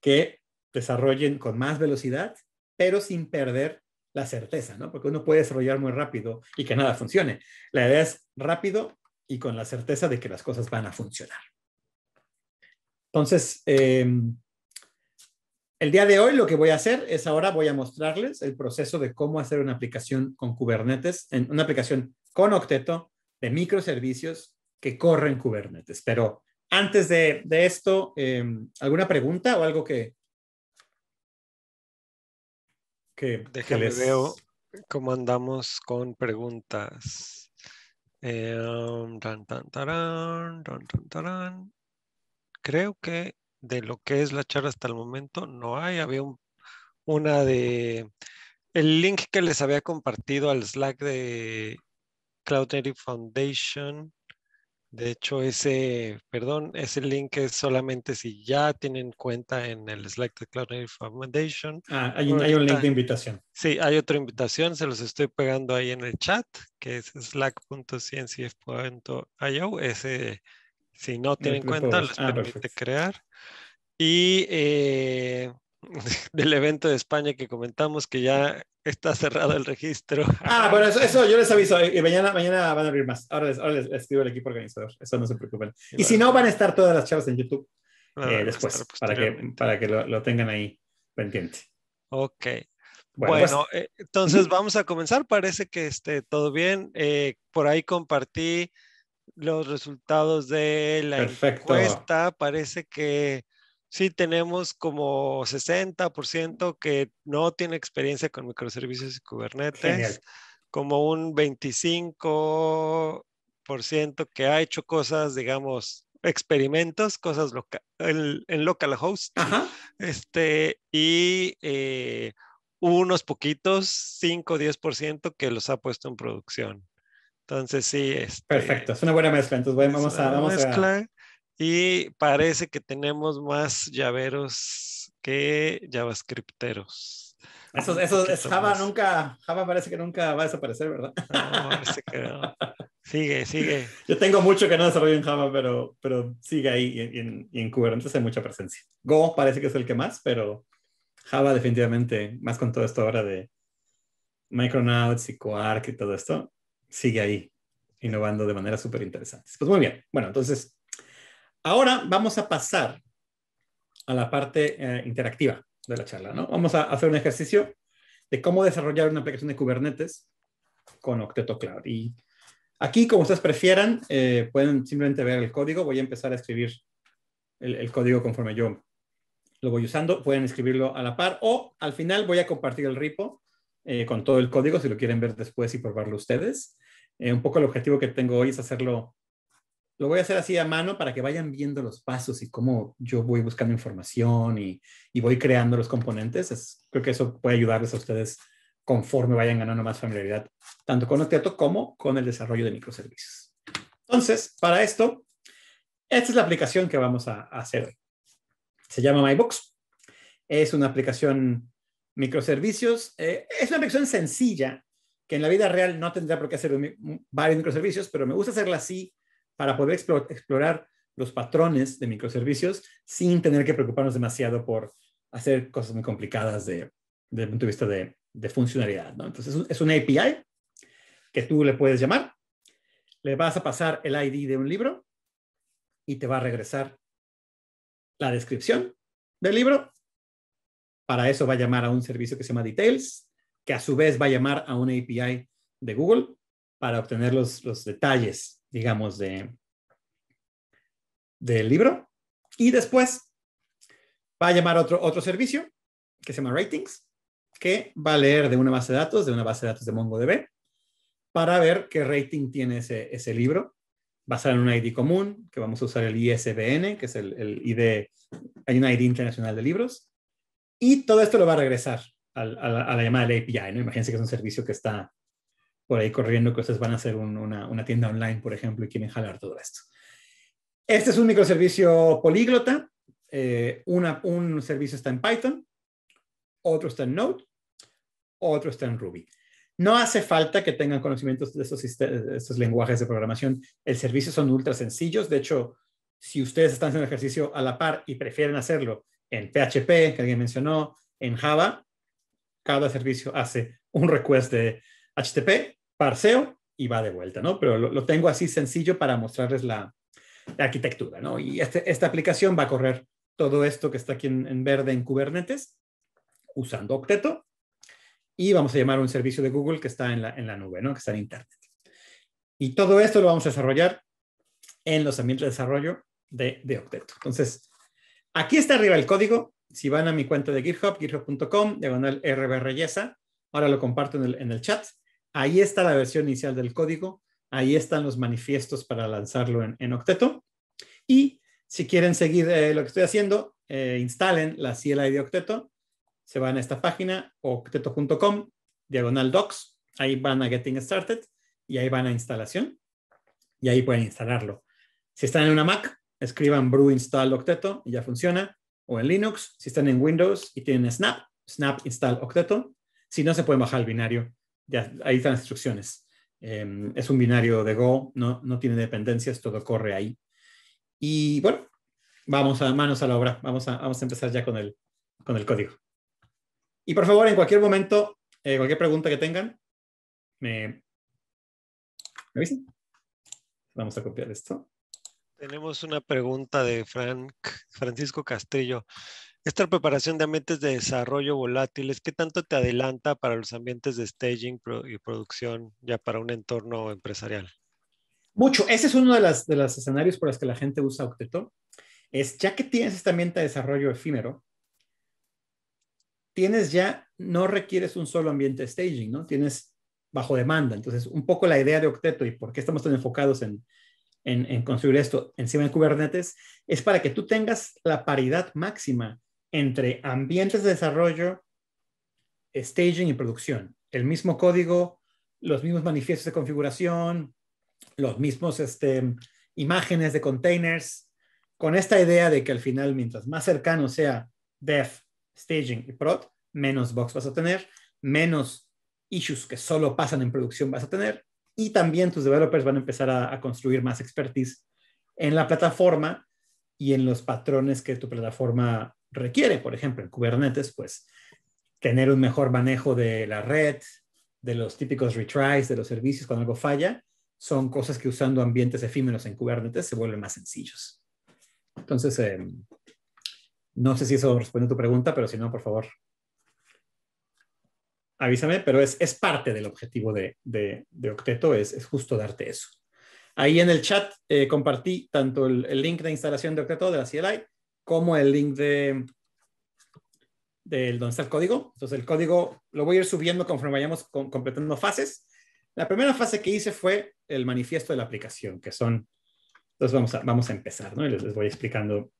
que desarrollen con más velocidad, pero sin perder la certeza, ¿no? Porque uno puede desarrollar muy rápido y que nada funcione. La idea es rápido, y con la certeza de que las cosas van a funcionar. Entonces, em, el día de hoy lo que voy a hacer es ahora voy a mostrarles el proceso de cómo hacer una aplicación con Kubernetes, en una aplicación con Octeto de microservicios que corren Kubernetes. Pero antes de, esto, em, ¿alguna pregunta o algo que... que, que les... veo cómo andamos con preguntas. Eh, um, Creo que de lo que es la charla hasta el momento no hay. Había una de... El link que les había compartido al Slack de Cloud Native Foundation de hecho, ese, perdón, ese link es solamente si ya tienen cuenta en el Slack de Cloud Foundation. Ah, hay un, link de invitación. Sí, hay otra invitación, se los estoy pegando ahí en el chat, que es slack.cncf.io. Ese, si no tienen cuenta, les ah, permite crear. Y eh, [LAUGHS] del evento de España que comentamos que ya está cerrado el registro. Ah, bueno, eso, yo les [LAUGHS] aviso. Eh, y mañana, mañana van a abrir más. Ahora les, ahora les escribo equipo organizador. Eso no se preocupen. Y, si no, van a estar todas las charlas en YouTube eh, después para que, lo, tengan ahí pendiente. Ok. Bueno, pues, eh, entonces vamos a comenzar. Parece que esté todo bien. por ahí compartí los resultados de la encuesta. Parece que Sí, tenemos como 60% que no tiene experiencia con microservicios y Kubernetes, como un 25% que ha hecho cosas, digamos, experimentos, cosas en, en, localhost, este, y eh, unos poquitos, 5 o 10% que los ha puesto en producción. Entonces, sí. es este Perfecto, es una buena mezcla. Entonces, vamos, a, vamos mezcla. a y parece que tenemos más llaveros que javascripteros. Java nunca, Java parece que nunca va a desaparecer, ¿verdad? [LAUGHS] Sigue, sigue. Yo tengo mucho que no desarrollo en Java, pero, pero sigue ahí y en, y en Kubernetes hay mucha presencia. Go parece que es el que más, pero Java definitivamente, más con todo esto ahora de Micronauts y Quark y todo esto, sigue ahí innovando de manera súper interesante. Pues muy bien. Bueno, entonces Ahora vamos a pasar a la parte eh, interactiva de la charla, ¿no? Vamos a hacer un ejercicio de cómo desarrollar una aplicación de Kubernetes con Octeto Cloud. Y aquí, como ustedes prefieran, eh, pueden simplemente ver el código. Voy a empezar a escribir el, código conforme yo lo voy usando. Pueden escribirlo a la par o al final voy a compartir el repo eh, con todo el código si lo quieren ver después y probarlo ustedes. un poco el objetivo que tengo hoy es hacerlo lo voy a hacer así a mano para que vayan viendo los pasos y cómo yo voy buscando información y, voy creando los componentes. creo que eso puede ayudarles a ustedes conforme vayan ganando más familiaridad, tanto con Octeto como con el desarrollo de microservicios. Entonces, para esto, esta es la aplicación que vamos a, hacer Se llama MyBox. Es una aplicación microservicios. Eh, es una aplicación sencilla que en la vida real no tendría por qué hacer varios microservicios, pero me gusta hacerla así para poder explorar los patrones de microservicios sin tener que preocuparnos demasiado por hacer cosas muy complicadas de, desde el punto de vista de, funcionalidad. Entonces, es una API que tú le puedes llamar, le vas a pasar el ID de un libro y te va a regresar la descripción del libro. Para eso va a llamar a un servicio que se llama Details, que a su vez va a llamar a una API de Google para obtener los, los detalles digamos, de, del libro. Y después va a llamar otro, otro servicio que se llama Ratings, que va a leer de una base de datos, de una base de datos de MongoDB, para ver qué rating tiene ese, ese libro, basado en un ID común, que vamos a usar el ISBN, que es el, ID, hay un ID internacional de libros, y todo esto lo va a regresar a, la, llamada de API, ¿no? Imagínense que es un servicio que está por ahí corriendo que ustedes van a hacer una, tienda online, por ejemplo, y quieren jalar todo esto. Este es un microservicio políglota. Eh, un servicio está en Python, otro está en Node, otro está en Ruby. No hace falta que tengan conocimientos de estos, lenguajes de programación. El servicio son ultra sencillos. De hecho, si ustedes están haciendo ejercicio a la par y prefieren hacerlo en PHP, que alguien mencionó, en Java, cada servicio hace un request de HTTP parseo y va de vuelta, ¿no? Pero lo, tengo así sencillo para mostrarles la, arquitectura, ¿no? Y este, esta aplicación va a correr todo esto que está aquí en, verde en Kubernetes usando Octeto y vamos a llamar un servicio de Google que está en la, nube, ¿no? Que está en Internet. Y todo esto lo vamos a desarrollar en los ambientes de desarrollo de, Octeto. Entonces, aquí está arriba el código. Si van a mi cuenta de GitHub, github.com, diagonal ahora lo comparto en el chat. Ahí está la versión inicial del código, ahí están los manifiestos para lanzarlo en, Octeto. Y si quieren seguir eh, lo que estoy haciendo, eh, instalen la CLI de Octeto, se van a esta página, octeto.com, diagonal docs, ahí van a Getting Started y ahí van a instalación y ahí pueden instalarlo. Si están en una Mac, escriban brew install octeto y ya funciona. O en Linux, si están en Windows y tienen Snap, Snap install octeto. Si no, se pueden bajar el binario ya, ahí están las instrucciones. Em, es un binario de Go, no, tiene dependencias, todo corre ahí. Y bueno, vamos a manos a la obra, vamos a, vamos a empezar ya con el, con el código. Y por favor, en cualquier momento, eh, cualquier pregunta que tengan, me, avisen. Vamos a copiar esto. Tenemos una pregunta de Frank, Francisco Castillo. Esta preparación de ambientes de desarrollo volátiles, ¿qué tanto te adelanta para los ambientes de staging y producción ya para un entorno empresarial? Mucho. Ese es uno de, de los escenarios por los que la gente usa Octeto. Es ya que tienes esta ambiente de desarrollo efímero, tienes ya, no requieres un solo ambiente staging, ¿no? Tienes bajo demanda. Entonces, un poco la idea de Octeto y por qué estamos tan enfocados en, en construir esto encima de Kubernetes es para que tú tengas la paridad máxima entre ambientes de desarrollo, staging y producción. El mismo código, los mismos manifiestos de configuración, los mismos este, imágenes de containers, con esta idea de que al final, mientras más cercano sea dev, staging y prod, menos bugs vas a tener, menos issues que solo pasan en producción vas a tener, y también tus developers van a empezar a, a construir más expertise en la plataforma y en los patrones que tu plataforma requiere, por ejemplo, en Kubernetes, pues tener un mejor manejo de la red, de los típicos retries, de los servicios cuando algo falla, son cosas que usando ambientes efímeros en Kubernetes se vuelven más sencillos. Entonces, em, no sé si eso responde a tu pregunta, pero si no, por favor, avísame, pero es, parte del objetivo de, de, Octeto, es, justo darte eso. Ahí en el chat eh, compartí tanto el, el, link de instalación de Octeto de la CLI como el link de, del donde está el código. Entonces el código lo voy a ir subiendo conforme vayamos completando fases. La primera fase que hice fue el manifiesto de la aplicación, que son... Entonces vamos a, vamos a empezar, ¿no? Y les, les voy explicando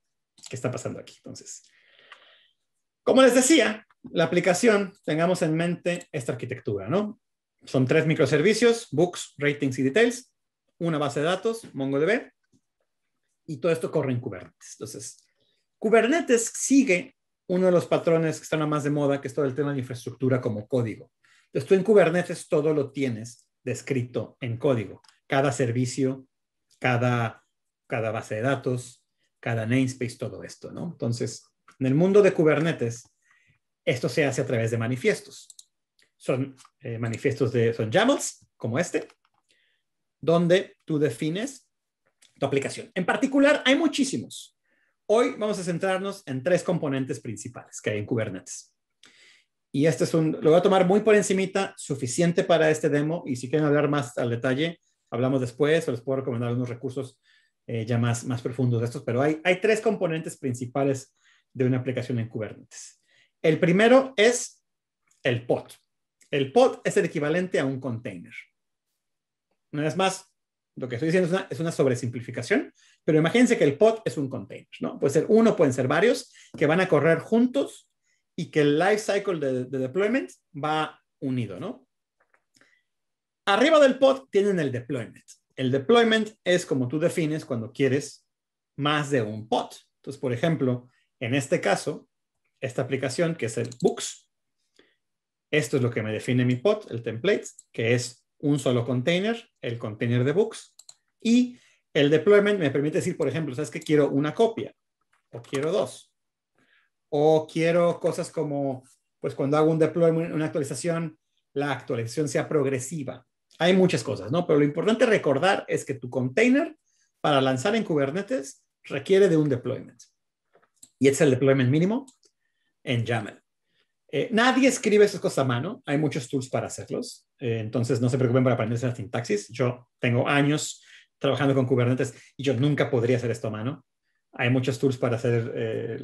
qué está pasando aquí. Entonces, como les decía, la aplicación, tengamos en mente esta arquitectura, ¿no? Son tres microservicios, books, ratings y details, una base de datos, MongoDB, y todo esto corre en Kubernetes. Entonces, Kubernetes sigue uno de los patrones que están más de moda, que es todo el tema de infraestructura como código. Entonces tú en Kubernetes todo lo tienes descrito en código. Cada servicio, cada, cada base de datos, cada namespace, todo esto, ¿no? Entonces, en el mundo de Kubernetes, esto se hace a través de manifiestos. Son eh, manifiestos de, son YAMLs, como este, donde tú defines tu aplicación. En particular, hay muchísimos. Hoy vamos a centrarnos en tres componentes principales que hay en Kubernetes. Y este es un, lo voy a tomar muy por encimita, suficiente para este demo. Y si quieren hablar más al detalle, hablamos después o les puedo recomendar unos recursos eh, ya más, más profundos de estos. Pero hay, hay tres componentes principales de una aplicación en Kubernetes. El primero es el pod. El pod es el equivalente a un container. Una vez más, lo que estoy diciendo es una, sobresimplificación, pero imagínense que el pod es un container, ¿no? Puede ser uno, pueden ser varios, que van a correr juntos y que el life cycle de, de deployment va unido, ¿no? Arriba del pod tienen el deployment. El deployment es como tú defines cuando quieres más de un pod. Entonces, por ejemplo, en este caso, esta aplicación que es el Books, esto es lo que me define mi pod, el template, que es un solo container, el container de books, y el deployment me permite decir, por ejemplo, sabes que quiero una copia, o quiero dos, o quiero cosas como, pues cuando hago un deployment, una actualización, la actualización sea progresiva. Hay muchas cosas, ¿no? Pero lo importante recordar es que tu container para lanzar en Kubernetes requiere de un deployment. Y es el deployment mínimo en YAML. Eh, nadie escribe esas cosas a mano, hay muchos tools para hacerlos, eh, entonces no se preocupen por aprenderse la sintaxis. Yo tengo años trabajando con Kubernetes y yo nunca podría hacer esto a mano. Hay muchos tools para hacer eh,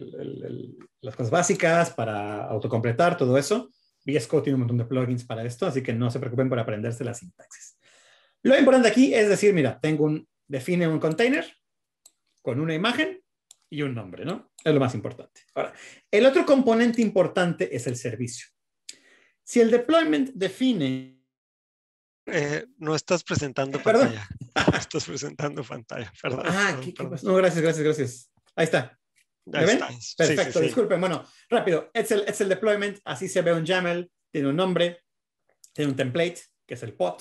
las cosas básicas, para autocompletar, todo eso. VS Code tiene un montón de plugins para esto, así que no se preocupen por aprenderse la sintaxis. Lo importante aquí es decir, mira, tengo un, define un container con una imagen y un nombre, ¿no? Es lo más importante. Ahora, el otro componente importante es el servicio. Si el deployment define... Eh, no estás presentando ¿Perdón? pantalla. estás presentando pantalla, perdón. Ah, ¿qué, no, gracias, gracias, gracias. Ahí está. ven? Perfecto, disculpen. Bueno, rápido. Es el, es el deployment, así se ve un YAML, tiene un nombre, tiene un template, que es el pod.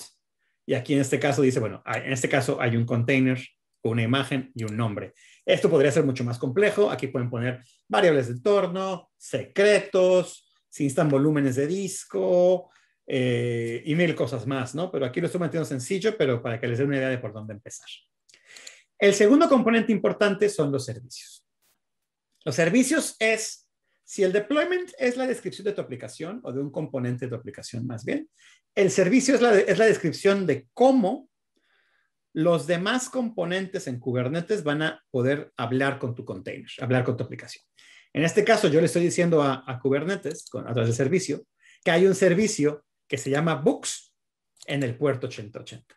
Y aquí en este caso dice, bueno, en este caso hay un container, una imagen y un nombre. Esto podría ser mucho más complejo. Aquí pueden poner variables de entorno, secretos, si instan volúmenes de disco eh, y mil cosas más, ¿no? Pero aquí lo estoy manteniendo sencillo, pero para que les dé una idea de por dónde empezar. El segundo componente importante son los servicios. Los servicios es si el deployment es la descripción de tu aplicación o de un componente de tu aplicación más bien, el servicio es la, es la descripción de cómo los demás componentes en Kubernetes van a poder hablar con tu container, hablar con tu aplicación. En este caso, yo le estoy diciendo a, Kubernetes, a través del servicio, que hay un servicio que se llama Books en el puerto 8080.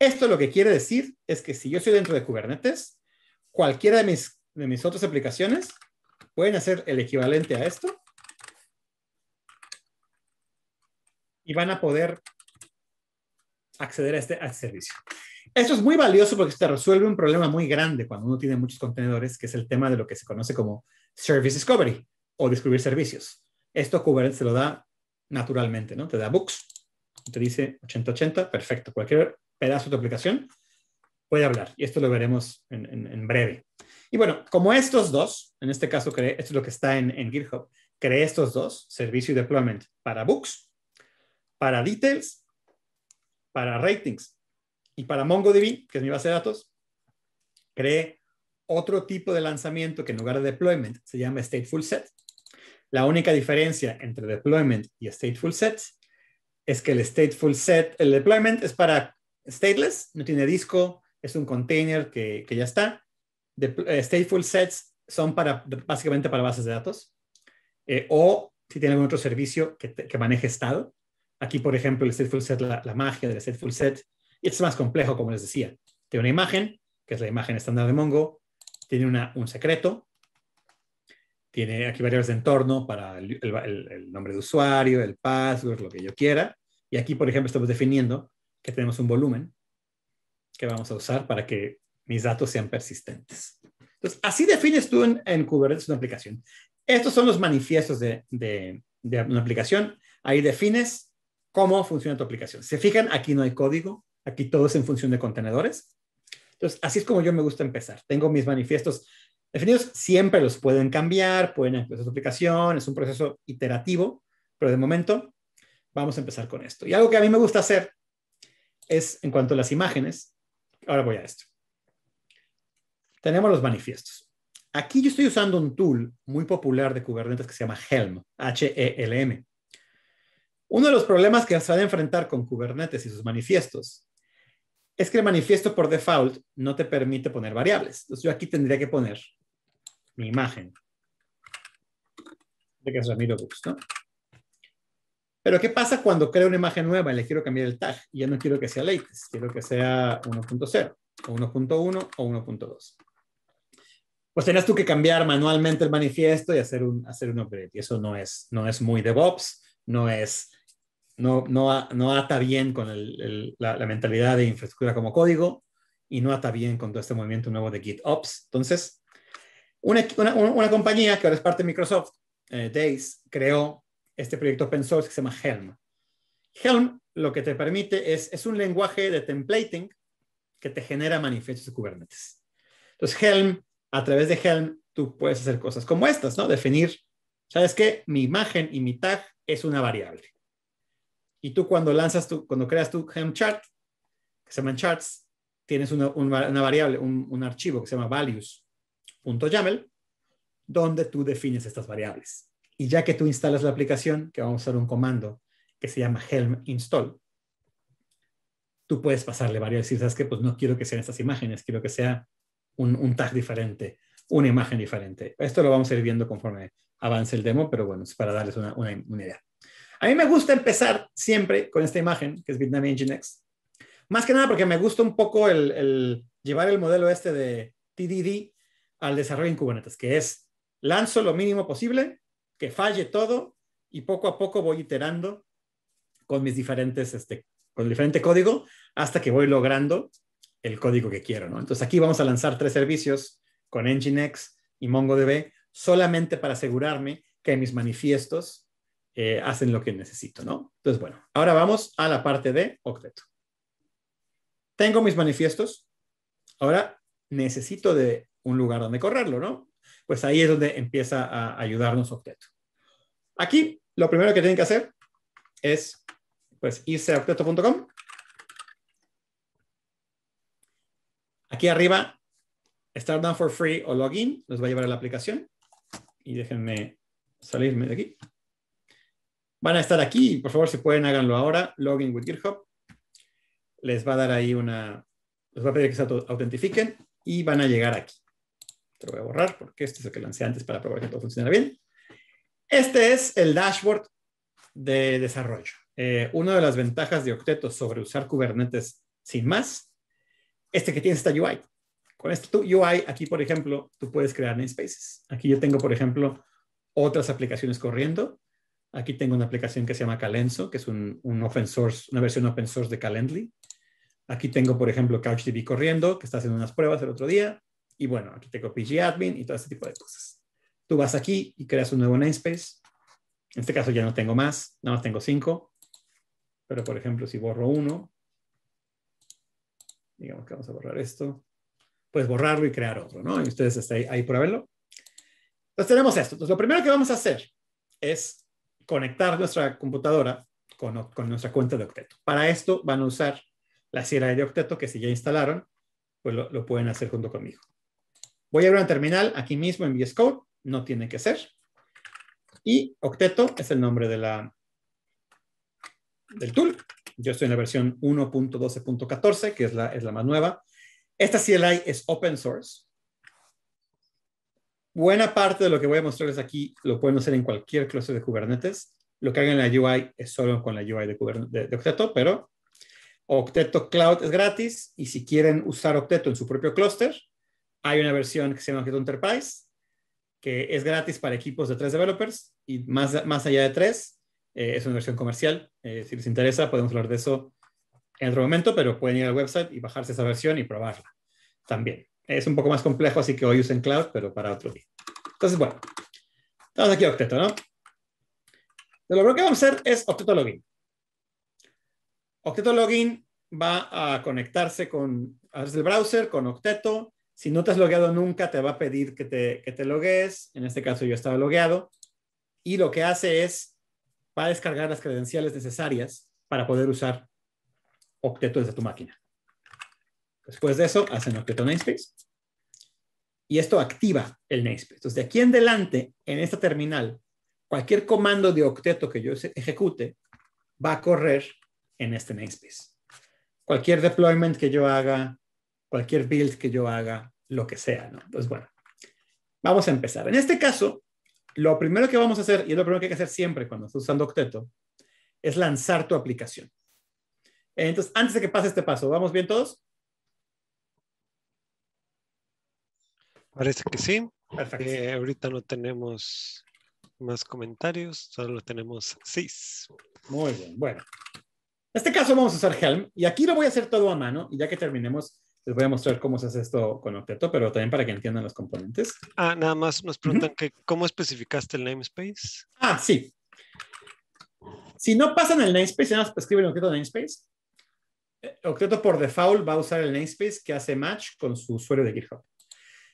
Esto lo que quiere decir es que si yo estoy dentro de Kubernetes, cualquiera de mis, otras aplicaciones pueden hacer el equivalente a esto y van a poder acceder a este, a este servicio. Esto es muy valioso porque te resuelve un problema muy grande cuando uno tiene muchos contenedores, que es el tema de lo que se conoce como service discovery o descubrir servicios. Esto Kubernetes se lo da naturalmente, ¿no? Te da books, te dice 8080, perfecto. Cualquier pedazo de aplicación puede hablar. Y esto lo veremos en, breve. Y bueno, como estos dos, en este caso, esto es lo que está en, en GitHub, creé estos dos, servicio y deployment para books, para details, para ratings y para MongoDB, que es mi base de datos, creé otro tipo de lanzamiento que en lugar de deployment se llama stateful set. La única diferencia entre deployment y stateful set es que el stateful set, el deployment es para stateless, no tiene disco, es un container que, ya está. De, eh, stateful sets son para, básicamente para bases de datos eh, o si tienen otro servicio que, maneje estado. Aquí, por ejemplo, el stateful set, la, la magia del stateful set es más complejo, como les decía. Tiene una imagen, que es la imagen estándar de Mongo, tiene un secreto, tiene aquí variables de entorno para el, nombre de usuario, el password, lo que yo quiera. Y aquí, por ejemplo, estamos definiendo que tenemos un volumen que vamos a usar para que mis datos sean persistentes. Entonces, así defines tú en, en Kubernetes una aplicación. Estos son los manifiestos de, de una aplicación. Ahí defines cómo funciona tu aplicación. Se fijan, aquí no hay código. Aquí todo es en función de contenedores. Entonces, así es como yo me gusta empezar. Tengo mis manifiestos definidos, siempre los pueden cambiar, pueden empezar su aplicación, es un proceso iterativo, pero de momento vamos a empezar con esto. Y algo que a mí me gusta hacer es, en cuanto a las imágenes, ahora voy a esto. Tenemos los manifiestos. Aquí yo estoy usando un tool muy popular de Kubernetes que se llama Helm, H-E-L-M. Uno de los problemas que se van a enfrentar con Kubernetes y sus manifiestos es que el manifiesto por default no te permite poner variables. Entonces yo aquí tendría que poner mi imagen de este que es Ramiro ¿no? Pero ¿qué pasa cuando creo una imagen nueva y le quiero cambiar el tag? Y ya no quiero que sea latest, quiero que sea 1.0 o 1.1 o 1.2. Pues tenías tú que cambiar manualmente el manifiesto y hacer un, hacer un upgrade. Y eso no es, no es muy DevOps, no es no, no, no ata bien con la, mentalidad de infraestructura como código y no ata bien con todo este movimiento nuevo de GitOps. Entonces, una, compañía que ahora es parte de Microsoft, eh, Days, creó este proyecto open source que se llama Helm. Helm lo que te permite es, es un lenguaje de templating que te genera manifiestos de Kubernetes. Entonces, Helm, a través de Helm, tú puedes hacer cosas como estas, ¿no? Definir, ¿sabes que Mi imagen y mi tag es una variable. Y tú cuando lanzas tu, cuando creas tu Helm chart, que se llama charts, tienes una, variable, un, archivo que se llama values.yaml, donde tú defines estas variables. Y ya que tú instalas la aplicación, que vamos a usar un comando que se llama Helm install, tú puedes pasarle variables y sabes que pues no quiero que sean estas imágenes, quiero que sea un, tag diferente, una imagen diferente. Esto lo vamos a ir viendo conforme avance el demo, pero bueno, es para darles una, una idea. A mí me gusta empezar siempre con esta imagen, que es Bitnami Engine Más que nada porque me gusta un poco el, llevar el modelo este de TDD al desarrollo en Kubernetes, que es lanzo lo mínimo posible, que falle todo y poco a poco voy iterando con mis diferentes, este, con diferente código hasta que voy logrando el código que quiero, Entonces aquí vamos a lanzar tres servicios con Nginx y MongoDB solamente para asegurarme que mis manifiestos eh, hacen lo que necesito, ¿no? Entonces, bueno, ahora vamos a la parte de octeto. Tengo mis manifiestos, ahora necesito de un lugar donde correrlo, ¿no? Pues ahí es donde empieza a ayudarnos octeto. Aquí, lo primero que tienen que hacer es, pues, irse a octeto.com. Aquí arriba, Start Down for Free o Login, nos va a llevar a la aplicación. Y déjenme salirme de aquí van a estar aquí. Por favor, si pueden, háganlo ahora. Login with GitHub. Les va a dar ahí una... Les va a pedir que se autentifiquen y van a llegar aquí. Te lo voy a borrar porque esto es lo que lancé antes para probar que todo funciona bien. Este es el dashboard de desarrollo. Eh, una de las ventajas de Octeto sobre usar Kubernetes sin más, este que tiene esta UI. Con esta UI, aquí, por ejemplo, tú puedes crear namespaces. Aquí yo tengo, por ejemplo, otras aplicaciones corriendo Aquí tengo una aplicación que se llama Calenso, que es un, open source, una versión open source de Calendly. Aquí tengo, por ejemplo, CouchDB corriendo, que está haciendo unas pruebas el otro día. Y bueno, aquí tengo PGAdmin y todo ese tipo de cosas. Tú vas aquí y creas un nuevo namespace. En este caso ya no tengo más, nada más tengo cinco. Pero, por ejemplo, si borro uno, digamos que vamos a borrar esto, puedes borrarlo y crear otro, ¿no? Y ustedes están ahí, ahí, por verlo. Entonces tenemos esto. Entonces lo primero que vamos a hacer es conectar nuestra computadora con, con nuestra cuenta de Octeto. Para esto van a usar la sierra de Octeto que si ya instalaron, pues lo, pueden hacer junto conmigo. Voy a abrir una terminal aquí mismo en VS Code, no tiene que ser. Y Octeto es el nombre de la, del tool. Yo estoy en la versión 1.12.14, que es la, es la más nueva. Esta CLI es open source. Buena parte de lo que voy a mostrarles aquí lo pueden hacer en cualquier cluster de Kubernetes. Lo que hagan en la UI es solo con la UI de, de, Octeto, pero Octeto Cloud es gratis y si quieren usar Octeto en su propio clúster, hay una versión que se llama Octeto Enterprise, que es gratis para equipos de tres developers y más, más allá de tres, eh, es una versión comercial. Eh, si les interesa, podemos hablar de eso en otro momento, pero pueden ir al website y bajarse esa versión y probarla también es un poco más complejo, así que hoy en cloud, pero para otro día. Entonces, bueno, estamos aquí Octeto, ¿no? Lo lo que vamos a hacer es Octeto Login. Octeto Login va a conectarse con el browser, con Octeto. Si no te has logueado nunca, te va a pedir que te, que te loguees. En este caso, yo estaba logueado. Y lo que hace es, va a descargar las credenciales necesarias para poder usar Octeto desde tu máquina. Después de eso, hacen objeto namespace. Y esto activa el namespace. Entonces, de aquí en adelante, en esta terminal, cualquier comando de octeto que yo ejecute va a correr en este namespace. Cualquier deployment que yo haga, cualquier build que yo haga, lo que sea, ¿no? Entonces, bueno, vamos a empezar. En este caso, lo primero que vamos a hacer, y es lo primero que hay que hacer siempre cuando estás usando Octeto, es lanzar tu aplicación. Entonces, antes de que pase este paso, ¿vamos bien todos? Parece que sí. Perfecto. Eh, ahorita no tenemos más comentarios, solo tenemos seis. Muy bien, bueno. En este caso vamos a usar Helm y aquí lo voy a hacer todo a mano y ya que terminemos les voy a mostrar cómo se hace esto con Octeto, pero también para que entiendan los componentes. Ah, nada más nos preguntan que cómo especificaste el namespace. Ah, sí. Si no pasan el namespace, nada más escriben Octeto namespace. Eh, Octeto por default va a usar el namespace que hace match con su usuario de GitHub.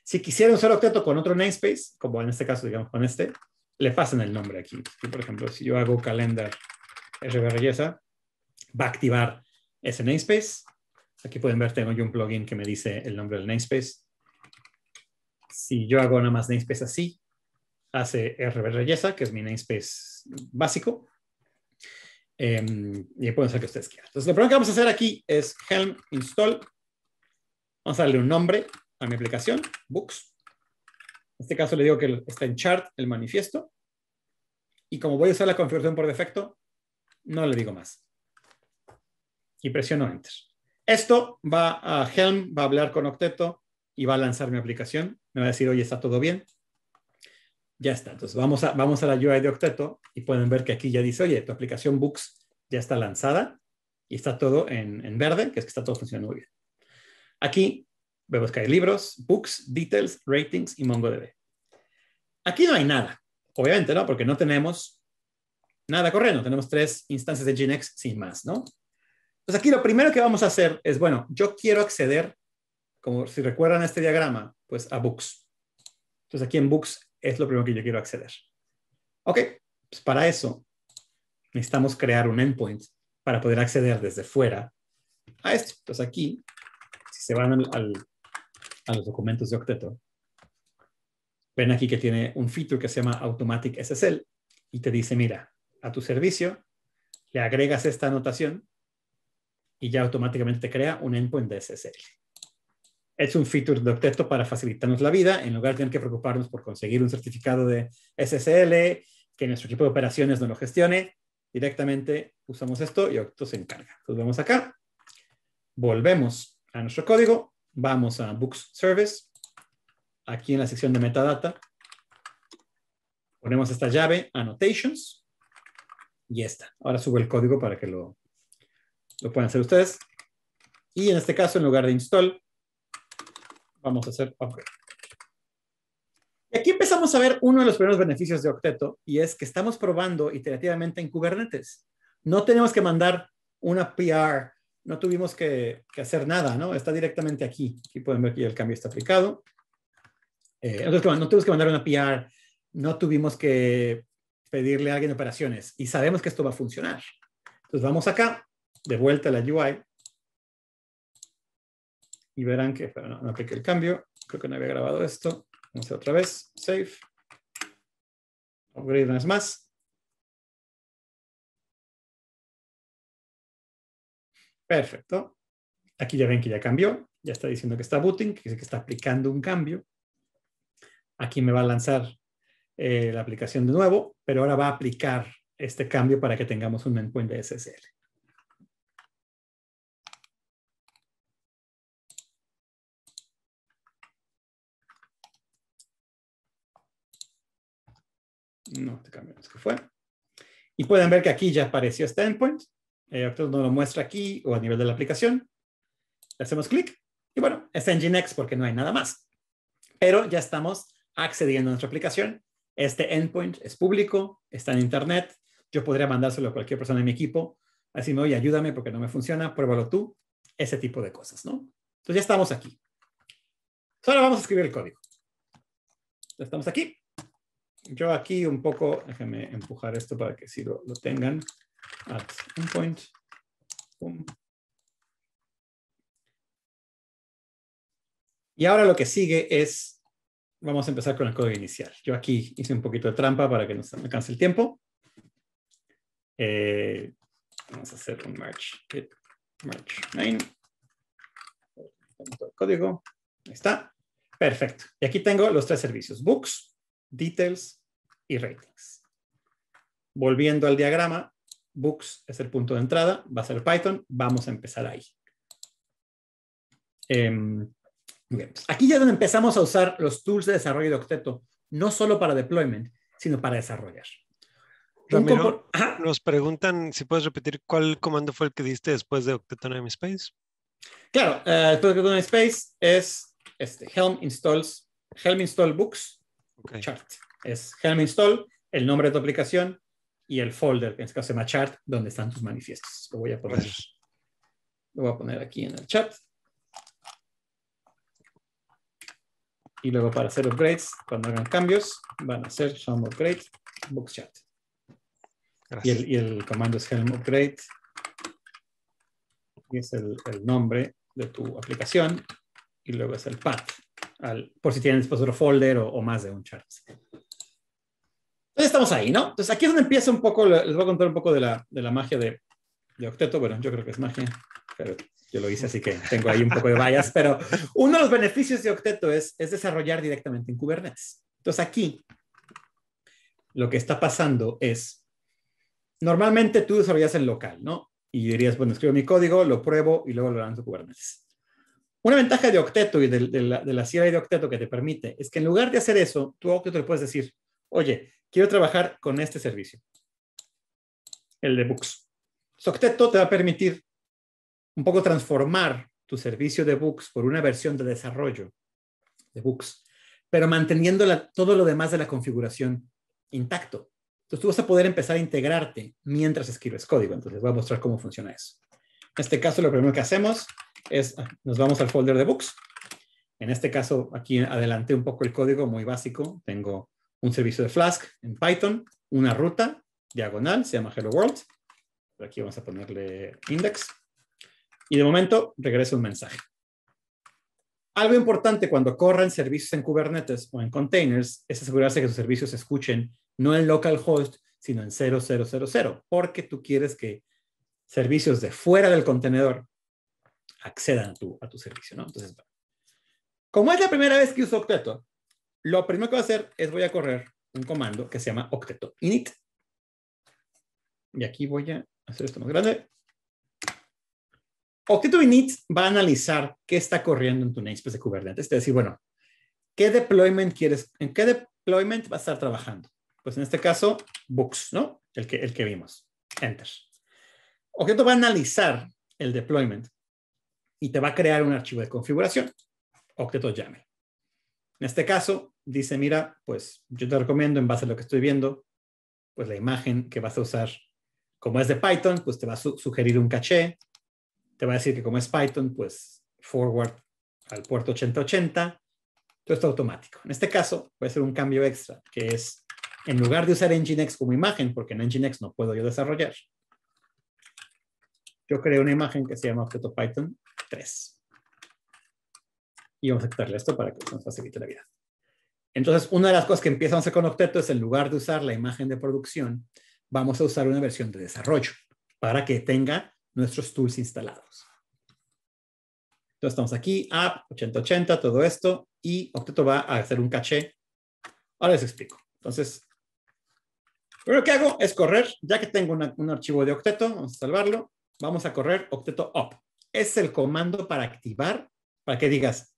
Si quisiera usar objeto con otro namespace, como en este caso, digamos, con este, le pasan el nombre aquí. por ejemplo, si yo hago calendar rbreyesa, va a activar ese namespace. Aquí pueden ver, tengo yo un plugin que me dice el nombre del namespace. Si yo hago nada más namespace así, hace rbreyesa, que es mi namespace básico. Em, y pueden hacer que ustedes quieran. Entonces, lo primero que vamos a hacer aquí es helm install. Vamos a darle un nombre a mi aplicación, Books. En este caso le digo que está en chart el manifiesto. Y como voy a usar la configuración por defecto, no le digo más. Y presiono Enter. Esto va a Helm, va a hablar con Octeto y va a lanzar mi aplicación. Me va a decir, oye, está todo bien. Ya está. Entonces vamos a, vamos a la UI de Octeto y pueden ver que aquí ya dice, oye, tu aplicación Books ya está lanzada y está todo en, en verde, que es que está todo funcionando muy bien. Aquí Vemos que hay libros, books, details, ratings y MongoDB. Aquí no hay nada, obviamente, ¿no? Porque no tenemos nada corriendo. Tenemos tres instancias de Ginex sin más, ¿no? Pues aquí lo primero que vamos a hacer es, bueno, yo quiero acceder, como si recuerdan este diagrama, pues a books. Entonces aquí en books es lo primero que yo quiero acceder. Ok, pues para eso necesitamos crear un endpoint para poder acceder desde fuera a esto. Entonces aquí, si se van al a los documentos de Octeto, ven aquí que tiene un feature que se llama Automatic SSL y te dice, mira, a tu servicio le agregas esta anotación y ya automáticamente te crea un endpoint de SSL. Es un feature de Octeto para facilitarnos la vida, en lugar de tener que preocuparnos por conseguir un certificado de SSL, que nuestro equipo de operaciones no lo gestione, directamente usamos esto y Octo se encarga. Entonces vemos acá, volvemos a nuestro código, Vamos a Books Service. Aquí en la sección de metadata ponemos esta llave Annotations y esta. Ahora subo el código para que lo, lo puedan hacer ustedes. Y en este caso, en lugar de install, vamos a hacer OK. Y aquí empezamos a ver uno de los primeros beneficios de Octeto y es que estamos probando iterativamente en Kubernetes. No tenemos que mandar una PR no tuvimos que, hacer nada, ¿no? Está directamente aquí. Aquí pueden ver que el cambio está aplicado. Eh, no tuvimos que mandar una PR, no tuvimos que pedirle a alguien operaciones y sabemos que esto va a funcionar. Entonces vamos acá, de vuelta a la UI y verán que, pero no, apliqué el cambio, creo que no había grabado esto. Vamos a otra vez, save. Upgrade una vez más. Perfecto. Aquí ya ven que ya cambió. Ya está diciendo que está booting, que está aplicando un cambio. Aquí me va a lanzar eh, la aplicación de nuevo, pero ahora va a aplicar este cambio para que tengamos un endpoint de SSL. No, este cambio que fue. Y pueden ver que aquí ya apareció este endpoint eh, no lo muestra aquí o a nivel de la aplicación. Le hacemos clic y bueno, es Nginx porque no hay nada más. Pero ya estamos accediendo a nuestra aplicación. Este endpoint es público, está en internet. Yo podría mandárselo a cualquier persona de mi equipo. Así me voy, ayúdame porque no me funciona, pruébalo tú. Ese tipo de cosas, ¿no? Entonces ya estamos aquí. Ahora vamos a escribir el código. Estamos aquí. Yo aquí un poco, déjenme empujar esto para que sí lo, lo tengan at Boom. Y ahora lo que sigue es, vamos a empezar con el código inicial. Yo aquí hice un poquito de trampa para que no me alcance el tiempo. Eh, vamos a hacer un merge, merge main. código, ahí está. Perfecto. Y aquí tengo los tres servicios, books, details y ratings. Volviendo al diagrama, Books es el punto de entrada, va a ser Python, vamos a empezar ahí. Em, pues, aquí ya donde empezamos a usar los tools de desarrollo de Octeto, no solo para deployment, sino para desarrollar. nos preguntan si puedes repetir cuál comando fue el que diste después de Octeto namespace. Claro, el eh, después de Octeto namespace es este, Helm installs Helm install books chart. Es Helm install, el nombre de tu aplicación, y el folder, que en este caso se llama chart, donde están tus manifiestos. Lo voy a poner, lo voy a poner aquí en el chat. Y luego para hacer upgrades, cuando hagan cambios, van a hacer some upgrade, box chat. Y el, el, comando es helm upgrade. Y es el, nombre de tu aplicación. Y luego es el path. Al, por si tienes después otro folder o, o más de un chart estamos ahí, ¿no? Entonces aquí es donde empieza un poco, les voy a contar un poco de la, de la magia de, de, Octeto. Bueno, yo creo que es magia, pero yo lo hice así que tengo ahí un poco de vallas, pero uno de los beneficios de Octeto es, es desarrollar directamente en Kubernetes. Entonces aquí lo que está pasando es, normalmente tú desarrollas en local, ¿no? Y dirías, bueno, escribo mi código, lo pruebo y luego lo lanzo a Kubernetes. Una ventaja de Octeto y de, la, de de Octeto que te permite es que en lugar de hacer eso, tú a Octeto le puedes decir, oye, quiero trabajar con este servicio, el de Books. Socteto te va a permitir un poco transformar tu servicio de Books por una versión de desarrollo de Books, pero manteniendo todo lo demás de la configuración intacto. Entonces tú vas a poder empezar a integrarte mientras escribes código. Entonces voy a mostrar cómo funciona eso. En este caso lo primero que hacemos es, ah, nos vamos al folder de Books. En este caso, aquí adelanté un poco el código muy básico. Tengo un servicio de Flask en Python, una ruta diagonal, se llama Hello World. Aquí vamos a ponerle index. Y de momento regresa un mensaje. Algo importante cuando corren servicios en Kubernetes o en containers es asegurarse que sus servicios se escuchen no en localhost, sino en 0000, porque tú quieres que servicios de fuera del contenedor accedan a tu, a servicio. ¿no? Entonces, como es la primera vez que uso Octeto, lo primero que voy a hacer es voy a correr un comando que se llama octeto init. Y aquí voy a hacer esto más grande. Octeto init va a analizar qué está corriendo en tu namespace de Kubernetes. Es decir, bueno, ¿qué deployment quieres? ¿En qué deployment vas a estar trabajando? Pues en este caso, books, ¿no? El que, el que vimos. Enter. Octeto va a analizar el deployment y te va a crear un archivo de configuración. Octeto YAML. En este caso, dice, mira, pues yo te recomiendo en base a lo que estoy viendo, pues la imagen que vas a usar, como es de Python, pues te va a sugerir un caché, te va a decir que como es Python, pues forward al puerto 8080, todo esto automático. En este caso, puede ser un cambio extra, que es, en lugar de usar Nginx como imagen, porque en Nginx no puedo yo desarrollar, yo creo una imagen que se llama objeto Python 3 y vamos a quitarle esto para que nos facilite la vida. Entonces, una de las cosas que empieza a hacer con Octeto es en lugar de usar la imagen de producción, vamos a usar una versión de desarrollo para que tenga nuestros tools instalados. Entonces estamos aquí, app 8080, todo esto, y Octeto va a hacer un caché. Ahora les explico. Entonces, lo que hago es correr, ya que tengo un archivo de Octeto, vamos a salvarlo, vamos a correr Octeto up. Es el comando para activar, para que digas,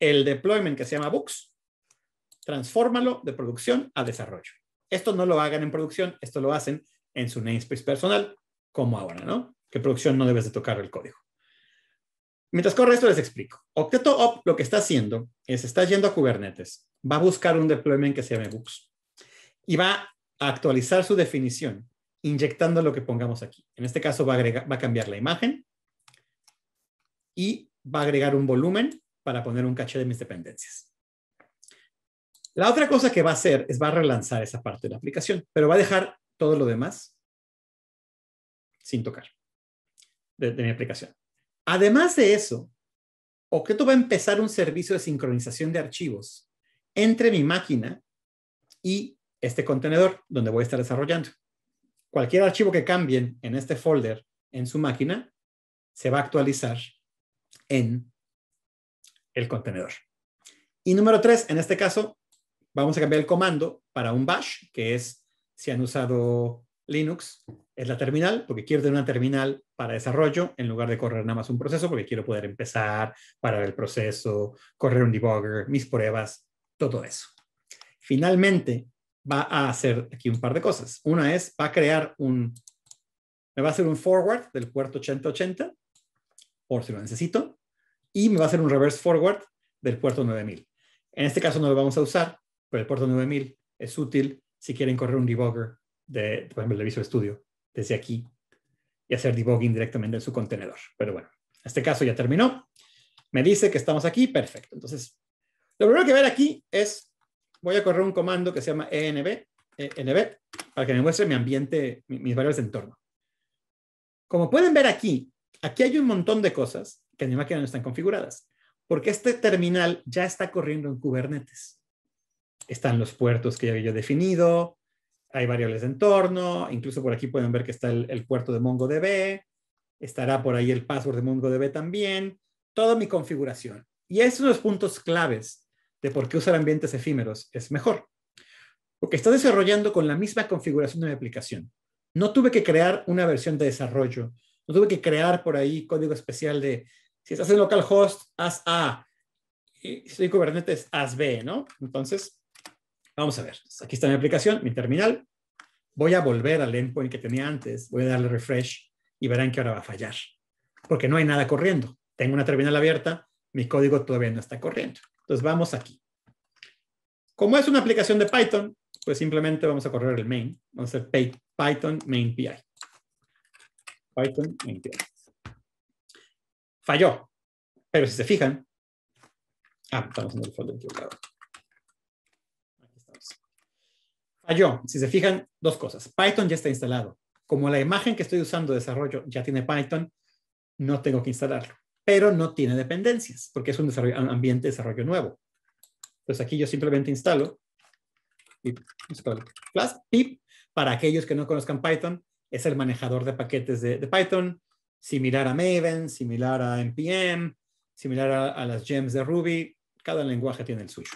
el deployment que se llama Books, transfórmalo de producción a desarrollo. Esto no lo hagan en producción, esto lo hacen en su namespace personal, como ahora, ¿no? Que producción no debes de tocar el código. Mientras corre esto, les explico. Octeto Op lo que está haciendo es, está yendo a Kubernetes, va a buscar un deployment que se llame Books y va a actualizar su definición inyectando lo que pongamos aquí. En este caso va a, va a cambiar la imagen y va a agregar un volumen para poner un caché de mis dependencias. La otra cosa que va a hacer es va a relanzar esa parte de la aplicación, pero va a dejar todo lo demás sin tocar de, mi aplicación. Además de eso, Octeto va a empezar un servicio de sincronización de archivos entre mi máquina y este contenedor donde voy a estar desarrollando. Cualquier archivo que cambien en este folder en su máquina se va a actualizar en el contenedor. Y número tres, en este caso, vamos a cambiar el comando para un bash, que es, si han usado Linux, es la terminal, porque quiero tener una terminal para desarrollo en lugar de correr nada más un proceso, porque quiero poder empezar, parar el proceso, correr un debugger, mis pruebas, todo eso. Finalmente, va a hacer aquí un par de cosas. Una es, va a crear un, me va a hacer un forward del puerto 8080, por si lo necesito y me va a hacer un reverse forward del puerto 9000. En este caso no lo vamos a usar, pero el puerto 9000 es útil si quieren correr un debugger de, por ejemplo, de Visual Studio desde aquí y hacer debugging directamente en su contenedor. Pero bueno, en este caso ya terminó. Me dice que estamos aquí, perfecto. Entonces, lo primero que ver aquí es, voy a correr un comando que se llama env, env para que me muestre mi ambiente, mis variables de entorno. Como pueden ver aquí, aquí hay un montón de cosas que ni que no están configuradas, porque este terminal ya está corriendo en Kubernetes. Están los puertos que ya había definido, hay variables de entorno, incluso por aquí pueden ver que está el, puerto de MongoDB, estará por ahí el password de MongoDB también, toda mi configuración. Y esos son los puntos claves de por qué usar ambientes efímeros es mejor. Porque está desarrollando con la misma configuración de mi aplicación. No tuve que crear una versión de desarrollo, no tuve que crear por ahí código especial de si estás en localhost, haz A. Y si soy Kubernetes, haz B, ¿no? Entonces, vamos a ver. Aquí está mi aplicación, mi terminal. Voy a volver al endpoint que tenía antes. Voy a darle refresh y verán que ahora va a fallar. Porque no hay nada corriendo. Tengo una terminal abierta, mi código todavía no está corriendo. Entonces, vamos aquí. Como es una aplicación de Python, pues simplemente vamos a correr el main. Vamos a hacer Python main PI. Python main Falló. Pero si se fijan, ah, estamos en el Falló. Si se fijan, dos cosas. Python ya está instalado. Como la imagen que estoy usando de desarrollo ya tiene Python, no tengo que instalarlo. Pero no tiene dependencias, porque es un, ambiente de desarrollo nuevo. Entonces aquí yo simplemente instalo pip, pip. Para aquellos que no conozcan Python, es el manejador de paquetes de Python similar a Maven, similar a NPM, similar a, las gems de Ruby. Cada lenguaje tiene el suyo.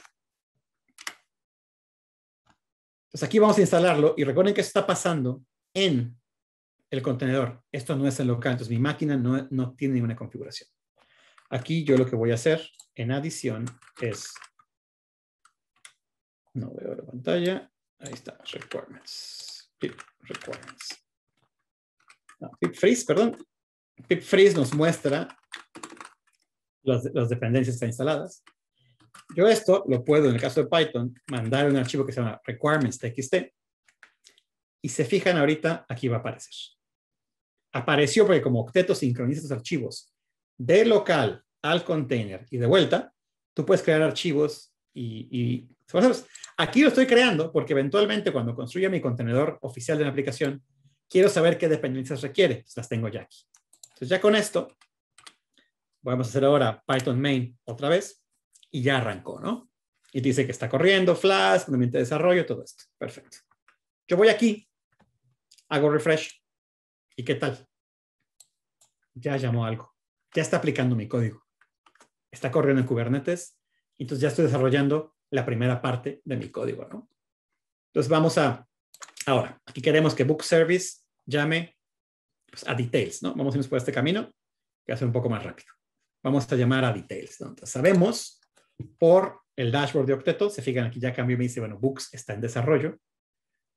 Entonces aquí vamos a instalarlo y recuerden que esto está pasando en el contenedor. Esto no es en local, entonces mi máquina no, tiene ninguna configuración. Aquí yo lo que voy a hacer en adición es, no veo la pantalla, ahí está, requirements, requirements. pip freeze, perdón, freeze nos muestra las, dependencias instaladas. Yo esto lo puedo, en el caso de Python, mandar un archivo que se llama requirements.txt y se fijan ahorita, aquí va a aparecer. Apareció porque como Octeto sincroniza estos archivos de local al container y de vuelta, tú puedes crear archivos y, aquí lo estoy creando porque eventualmente cuando construya mi contenedor oficial de la aplicación, quiero saber qué dependencias requiere. las tengo ya aquí. Entonces ya con esto, vamos a hacer ahora Python main otra vez y ya arrancó, ¿no? Y dice que está corriendo, Flask, ambiente de desarrollo, todo esto. Perfecto. Yo voy aquí, hago refresh. ¿Y qué tal? Ya llamó algo. Ya está aplicando mi código. Está corriendo en Kubernetes. Entonces ya estoy desarrollando la primera parte de mi código, ¿no? Entonces vamos a, ahora, aquí queremos que Book Service llame pues, a details, ¿no? Vamos a irnos por este camino que ser un poco más rápido. Vamos a llamar a details, ¿no? sabemos por el dashboard de Octeto, se fijan aquí ya cambió y me dice, bueno, Books está en desarrollo.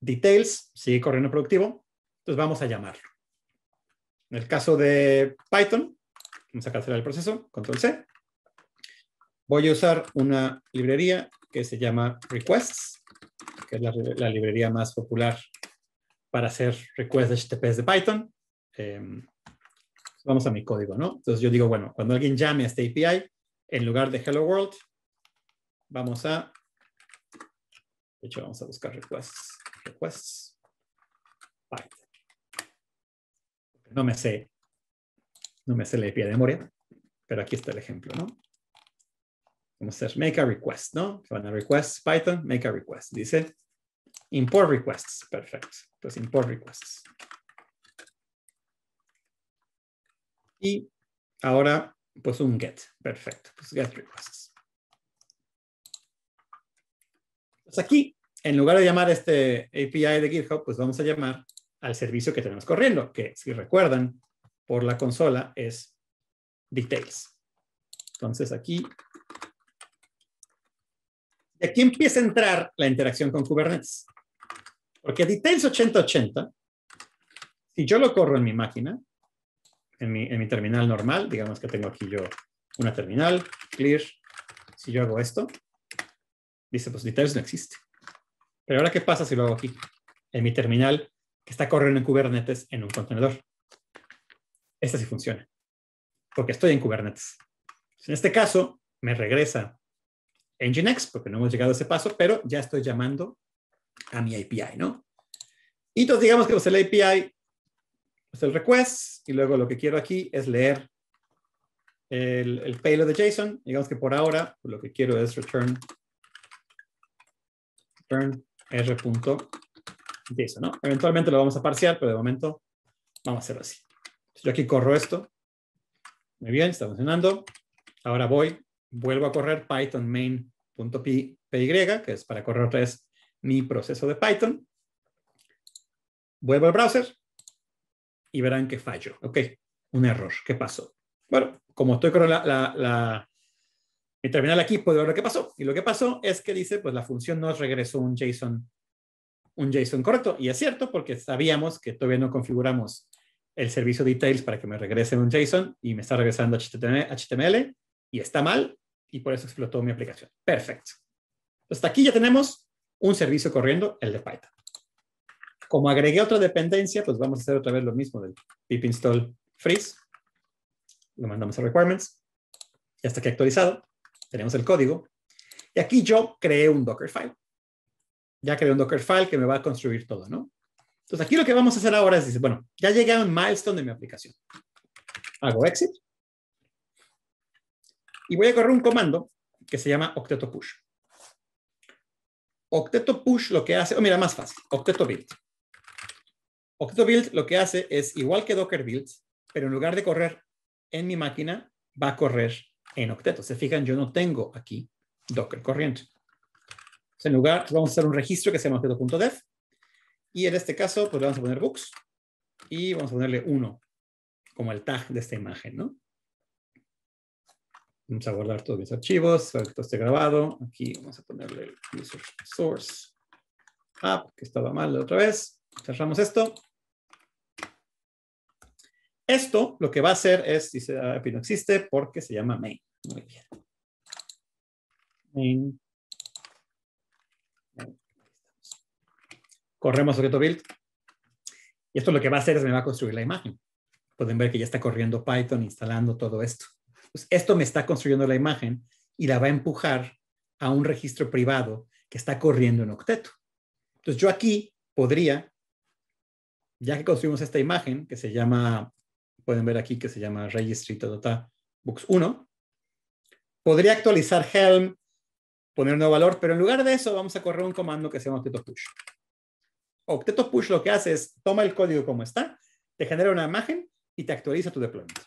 Details sigue corriendo productivo, entonces vamos a llamarlo. En el caso de Python, vamos a cancelar el proceso, control C. Voy a usar una librería que se llama requests, que es la, librería más popular para hacer requests HTTPS de Python. Em, pues vamos a mi código, ¿no? Entonces yo digo, bueno, cuando alguien llame a esta API, en lugar de hello world, vamos a, de hecho vamos a buscar requests, requests, Python. No me sé, no me sé la API de memoria, pero aquí está el ejemplo, ¿no? Vamos a hacer make a request, ¿no? Se van a requests, Python, make a request. Dice import requests, perfecto. Entonces import requests. Y ahora, pues un get. Perfecto. Pues get requests. Pues aquí, en lugar de llamar este API de GitHub, pues vamos a llamar al servicio que tenemos corriendo, que si recuerdan, por la consola es details. Entonces aquí, aquí empieza a entrar la interacción con Kubernetes. Porque details 8080, si yo lo corro en mi máquina, en mi, en mi terminal normal, digamos que tengo aquí yo una terminal, clear, si yo hago esto, dice, pues details no existe. Pero ahora, ¿qué pasa si lo hago aquí? En mi terminal, que está corriendo en Kubernetes en un contenedor. Esta sí funciona, porque estoy en Kubernetes. En este caso, me regresa Nginx, porque no hemos llegado a ese paso, pero ya estoy llamando a mi API, ¿no? Y entonces digamos que pues, el API es pues, el request y luego lo que quiero aquí es leer el, payload de JSON. Digamos que por ahora pues, lo que quiero es return, return r.json. ¿no? Eventualmente lo vamos a parcial, pero de momento vamos a hacerlo así. Yo aquí corro esto. Muy bien, está funcionando. Ahora voy, vuelvo a correr python main.py, que es para correr otra vez mi proceso de Python. Vuelvo al browser, y verán que fallo. Ok, un error. ¿Qué pasó? Bueno, como estoy con la, mi terminal aquí, puedo ver lo que pasó. Y lo que pasó es que dice, pues la función nos regresó un JSON, un JSON correcto. Y es cierto porque sabíamos que todavía no configuramos el servicio details para que me regrese un JSON y me está regresando HTML y está mal y por eso explotó mi aplicación. Perfecto. Hasta aquí ya tenemos un servicio corriendo, el de Python. Como agregué otra dependencia, pues vamos a hacer otra vez lo mismo del pip install freeze. Lo mandamos a requirements. Ya está aquí actualizado. Tenemos el código. Y aquí yo creé un Dockerfile. Ya creé un Dockerfile que me va a construir todo, ¿no? Entonces aquí lo que vamos a hacer ahora es, bueno, ya llegué a un milestone de mi aplicación. Hago exit. Y voy a correr un comando que se llama octeto push. Octeto push lo que hace, oh, mira, más fácil, octeto build. Octeto Build lo que hace es igual que Docker Build, pero en lugar de correr en mi máquina, va a correr en Octeto. Se fijan, yo no tengo aquí Docker corriente. en lugar, vamos a hacer un registro que se llama octeto.dev. Y en este caso, pues vamos a poner books y vamos a ponerle uno, como el tag de esta imagen, ¿no? Vamos a guardar todos mis archivos, todo esté grabado. Aquí vamos a ponerle el user source app, que estaba mal la otra vez. Cerramos esto. Esto lo que va a hacer es, dice, API ah, no existe porque se llama main. Muy bien. Main. Corremos objeto build. Y esto lo que va a hacer es me va a construir la imagen. Pueden ver que ya está corriendo Python, instalando todo esto. esto me está construyendo la imagen y la va a empujar a un registro privado que está corriendo en Octeto. Entonces yo aquí podría ya que construimos esta imagen que se llama, pueden ver aquí que se llama registry 1, podría actualizar Helm, poner un nuevo valor, pero en lugar de eso vamos a correr un comando que se llama octeto push. Octeto push lo que hace es toma el código como está, te genera una imagen y te actualiza tu deployment.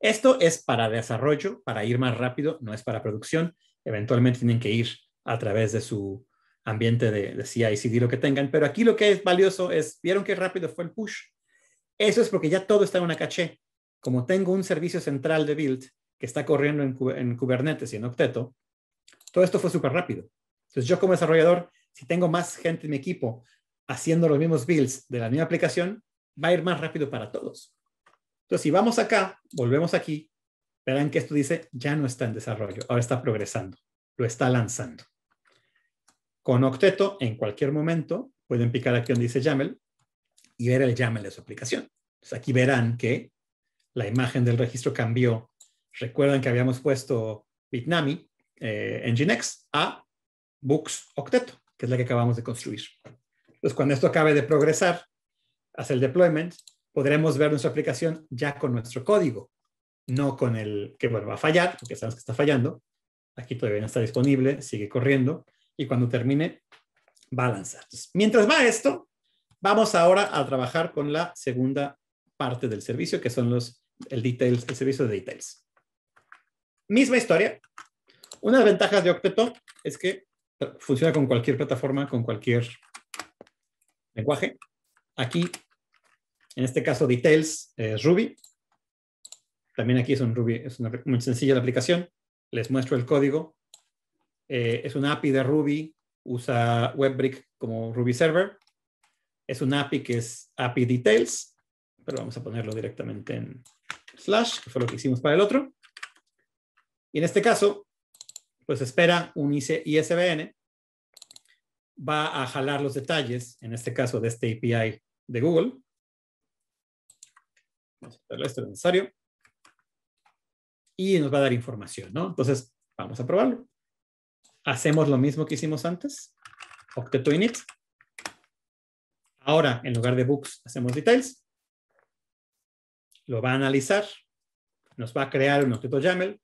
Esto es para desarrollo, para ir más rápido, no es para producción. Eventualmente tienen que ir a través de su ambiente de, y CD, lo que tengan. Pero aquí lo que es valioso es, ¿vieron qué rápido fue el push? Eso es porque ya todo está en una caché. Como tengo un servicio central de build que está corriendo en, en Kubernetes y en Octeto, todo esto fue súper rápido. Entonces yo como desarrollador, si tengo más gente en mi equipo haciendo los mismos builds de la misma aplicación, va a ir más rápido para todos. Entonces si vamos acá, volvemos aquí, verán que esto dice, ya no está en desarrollo, ahora está progresando, lo está lanzando. Con Octeto, en cualquier momento, pueden picar aquí donde dice YAML y ver el YAML de su aplicación. Entonces aquí verán que la imagen del registro cambió. Recuerdan que habíamos puesto Bitnami eh, Nginx a Books Octeto, que es la que acabamos de construir. Entonces, cuando esto acabe de progresar hacia el deployment, podremos ver nuestra aplicación ya con nuestro código, no con el que, bueno, va a fallar, porque sabemos que está fallando. Aquí todavía no está disponible, sigue corriendo, y cuando termine va a lanzar. mientras va esto, vamos ahora a trabajar con la segunda parte del servicio, que son los, el, details, el servicio de details. Misma historia. Una de las ventajas de Octeto es que funciona con cualquier plataforma, con cualquier lenguaje. Aquí, en este caso, details es eh, Ruby. También aquí es un Ruby, es muy sencilla la aplicación. Les muestro el código eh, es una API de Ruby, usa Webbrick como Ruby Server. Es una API que es API Details, pero vamos a ponerlo directamente en slash, que fue lo que hicimos para el otro. Y en este caso, pues espera un ISBN, va a jalar los detalles, en este caso de este API de Google. Vamos a esto es necesario. Y nos va a dar información, ¿no? Entonces, vamos a probarlo hacemos lo mismo que hicimos antes, octeto init. Ahora, en lugar de books, hacemos details. Lo va a analizar. Nos va a crear un octeto YAML,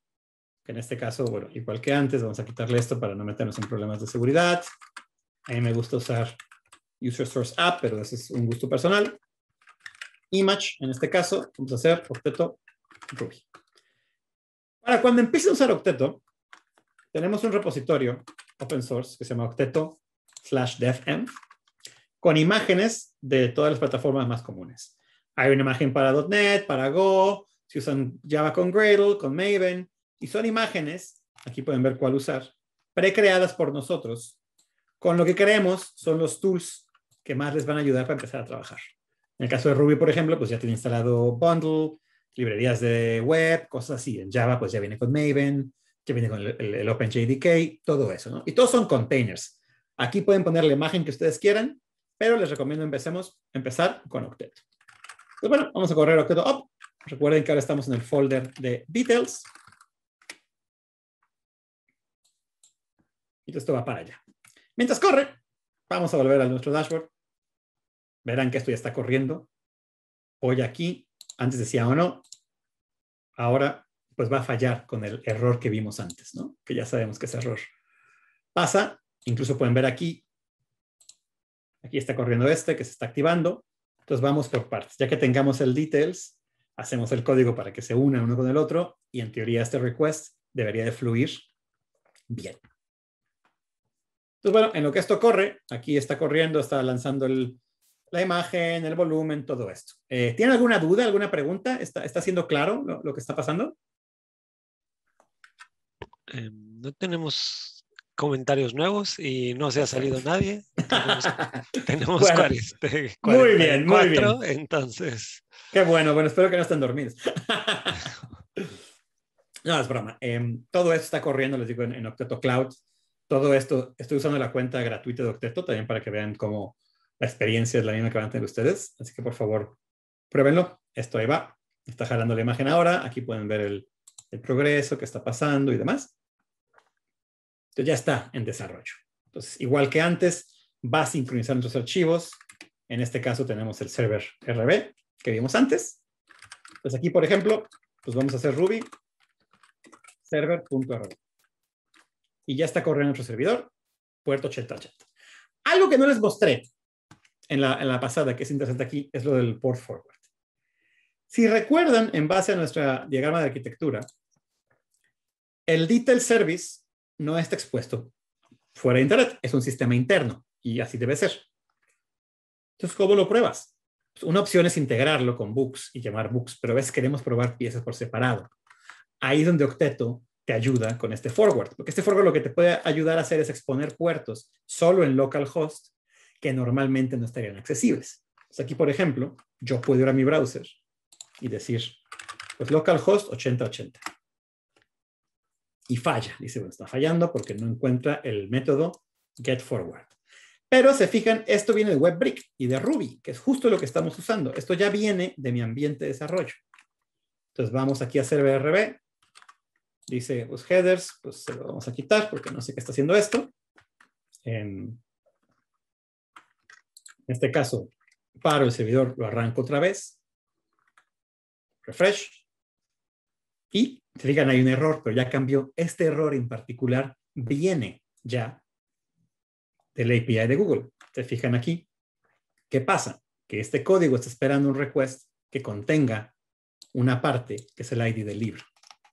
que en este caso, bueno, igual que antes, vamos a quitarle esto para no meternos en problemas de seguridad. A mí me gusta usar User Source App, pero ese es un gusto personal. Image, en este caso, vamos a hacer octeto Ruby. Ahora, cuando empiece a usar octeto, tenemos un repositorio open source que se llama octeto slash devm con imágenes de todas las plataformas más comunes. Hay una imagen para .NET, para Go, si usan Java con Gradle, con Maven, y son imágenes, aquí pueden ver cuál usar, precreadas por nosotros, con lo que creemos son los tools que más les van a ayudar para empezar a trabajar. En el caso de Ruby, por ejemplo, pues ya tiene instalado Bundle, librerías de web, cosas así. En Java, pues ya viene con Maven, que viene con el, OpenJDK, todo eso, ¿no? Y todos son containers. Aquí pueden poner la imagen que ustedes quieran, pero les recomiendo empecemos, empezar con Octet. Pues bueno, vamos a correr Octet up. Recuerden que ahora estamos en el folder de details. Y esto va para allá. Mientras corre, vamos a volver a nuestro dashboard. Verán que esto ya está corriendo. Hoy aquí, antes decía o no, ahora pues va a fallar con el error que vimos antes, ¿no? Que ya sabemos que ese error pasa. Incluso pueden ver aquí, aquí está corriendo este que se está activando. Entonces vamos por partes. Ya que tengamos el details, hacemos el código para que se una uno con el otro y en teoría este request debería de fluir bien. Entonces, bueno, en lo que esto corre, aquí está corriendo, está lanzando la imagen, el volumen, todo esto. Eh, ¿Tiene alguna duda, alguna pregunta? ¿Está, está siendo claro lo, que está pasando? Eh, no tenemos comentarios nuevos y no se ha salido nadie. Tenemos, [LAUGHS] este, muy bien, muy bien. Entonces. Qué bueno, bueno, espero que no estén dormidos. [LAUGHS] no, es broma. Em, todo esto está corriendo, les digo, en, Octeto Cloud. Todo esto, estoy usando la cuenta gratuita de Octeto también para que vean cómo la experiencia es la misma que van a tener ustedes. Así que por favor, pruébenlo. Esto ahí va. Está jalando la imagen ahora. Aquí pueden ver el, el progreso que está pasando y demás ya está en desarrollo. Entonces, igual que antes, va a sincronizar nuestros archivos. En este caso tenemos el server RB que vimos antes. Pues aquí, por ejemplo, pues vamos a hacer Ruby server.rb. Y ya está corriendo nuestro servidor, puerto 8080. Algo que no les mostré en la, en la pasada, que es interesante aquí, es lo del port forward. Si recuerdan, en base a nuestro diagrama de arquitectura, el detail service no está expuesto fuera de Internet, es un sistema interno y así debe ser. Entonces, ¿cómo lo pruebas? Pues, una opción es integrarlo con books y llamar books, pero a veces queremos probar piezas por separado. Ahí es donde Octeto te ayuda con este forward, porque este forward lo que te puede ayudar a hacer es exponer puertos solo en localhost que normalmente no estarían accesibles. aquí, por ejemplo, yo puedo ir a mi browser y decir, pues localhost 8080 y falla. Dice, bueno, está fallando porque no encuentra el método get forward. Pero se fijan, esto viene de WebBrick y de Ruby, que es justo lo que estamos usando. Esto ya viene de mi ambiente de desarrollo. Entonces vamos aquí a hacer BRB. Dice, los pues, headers, pues se lo vamos a quitar porque no sé qué está haciendo esto. En, este caso, paro el servidor, lo arranco otra vez. Refresh. Y te digan hay un error, pero ya cambió. Este error en particular viene ya del API de Google. te fijan aquí. ¿Qué pasa? Que este código está esperando un request que contenga una parte que es el ID del libro.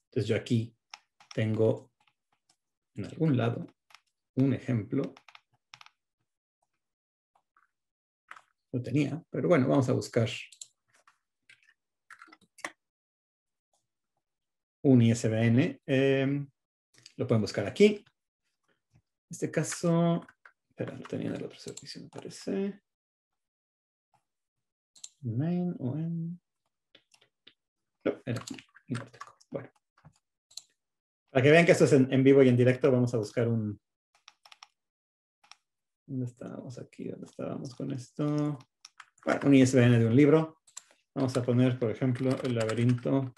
Entonces yo aquí tengo en algún lado un ejemplo. Lo tenía, pero bueno, vamos a buscar un ISBN. Em, lo pueden buscar aquí. En este caso, espera, lo tenía en el otro servicio, me parece. Main o en... No, era Bueno. Para que vean que esto es en, en, vivo y en directo, vamos a buscar un... ¿Dónde estábamos aquí? ¿Dónde estábamos con esto? Bueno, un ISBN de un libro. Vamos a poner, por ejemplo, el laberinto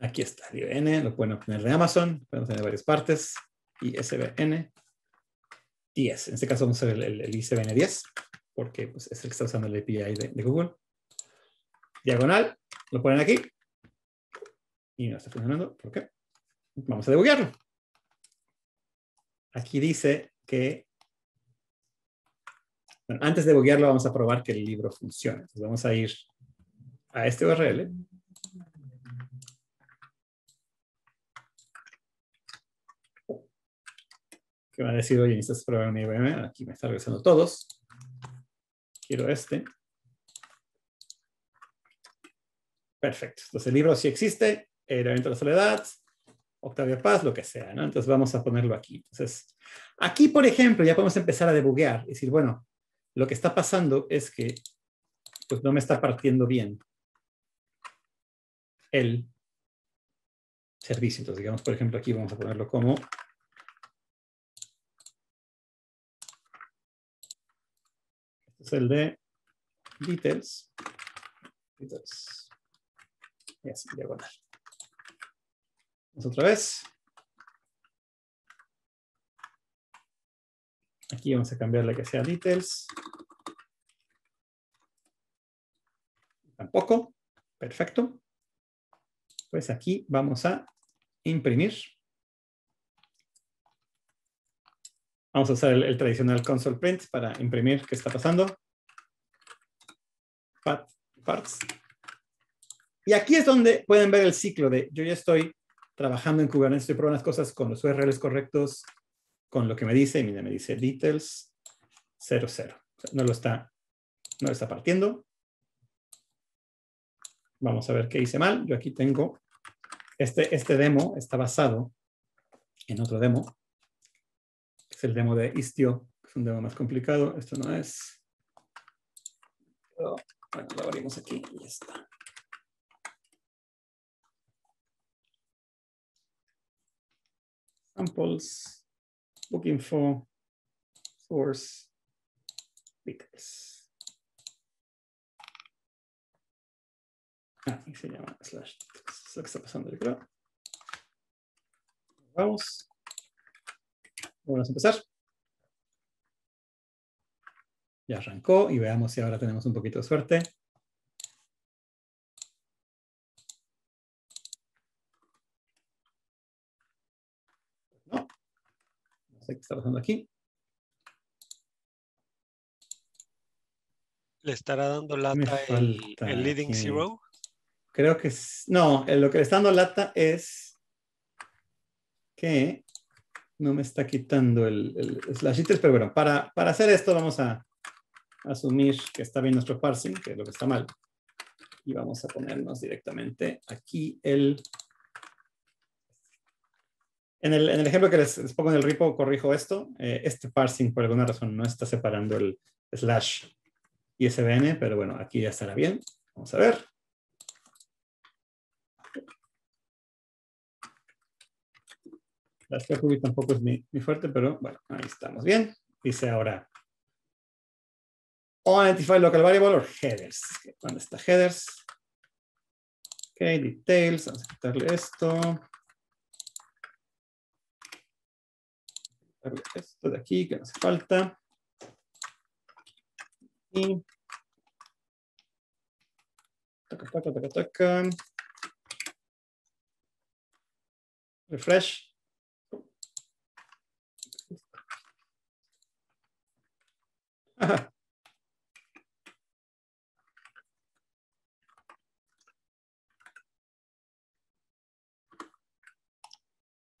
Aquí está el lo pueden obtener de Amazon, podemos tener varias partes, ISBN 10. En este caso vamos a usar el, ISBN 10, porque pues, es el que está usando el API de, Google. Diagonal, lo ponen aquí. Y no está funcionando, ¿por qué? Vamos a debuguearlo. Aquí dice que antes de debuguearlo, vamos a probar que el libro funciona. vamos a ir a este URL. Que me ha decir, oye, probar un IBM. Aquí me está regresando todos. Quiero este. Perfecto. Entonces el libro sí existe. El evento de la soledad. Octavio Paz, lo que sea, ¿no? Entonces vamos a ponerlo aquí. Entonces, aquí, por ejemplo, ya podemos empezar a debuguear. y decir, bueno, lo que está pasando es que pues no me está partiendo bien el servicio. Entonces, digamos, por ejemplo, aquí vamos a ponerlo como este es el de details, details, y así, diagonal. Vamos otra vez. Aquí vamos a cambiarle que sea details. Tampoco. Perfecto. Pues aquí vamos a imprimir. Vamos a usar el, tradicional console print para imprimir qué está pasando. parts. Y aquí es donde pueden ver el ciclo de yo ya estoy trabajando en Kubernetes, estoy probando las cosas con los URLs correctos, con lo que me dice, mira, me dice details 00. no lo está, no lo está partiendo. Vamos a ver qué hice mal. Yo aquí tengo este, este, demo está basado en otro demo. Es el demo de Istio, que es un demo más complicado. Esto no es. bueno, lo abrimos aquí y ya está. Samples, book info, source, beatles. Aquí ah, se llama slash. Es lo que está pasando, yo creo. Vamos. Vamos a empezar. Ya arrancó y veamos si ahora tenemos un poquito de suerte. No. No sé qué está pasando aquí. ¿Le estará dando lata el, leading zero? creo que es, no, lo que le está dando lata es que no me está quitando el, el slash pero bueno, para, hacer esto vamos a asumir que está bien nuestro parsing, que es lo que está mal. Y vamos a ponernos directamente aquí el... En el, ejemplo que les, pongo en el repo, corrijo esto. Eh, este parsing, por alguna razón, no está separando el slash y ISBN, pero bueno, aquí ya estará bien. Vamos a ver. Las tampoco es mi, fuerte, pero bueno, ahí estamos bien. Dice ahora, o identify local variable or headers. ¿Dónde está headers? Ok, details, vamos a quitarle esto. Esto de aquí que no hace falta. Y Taca, taca, taca, taca. Refresh.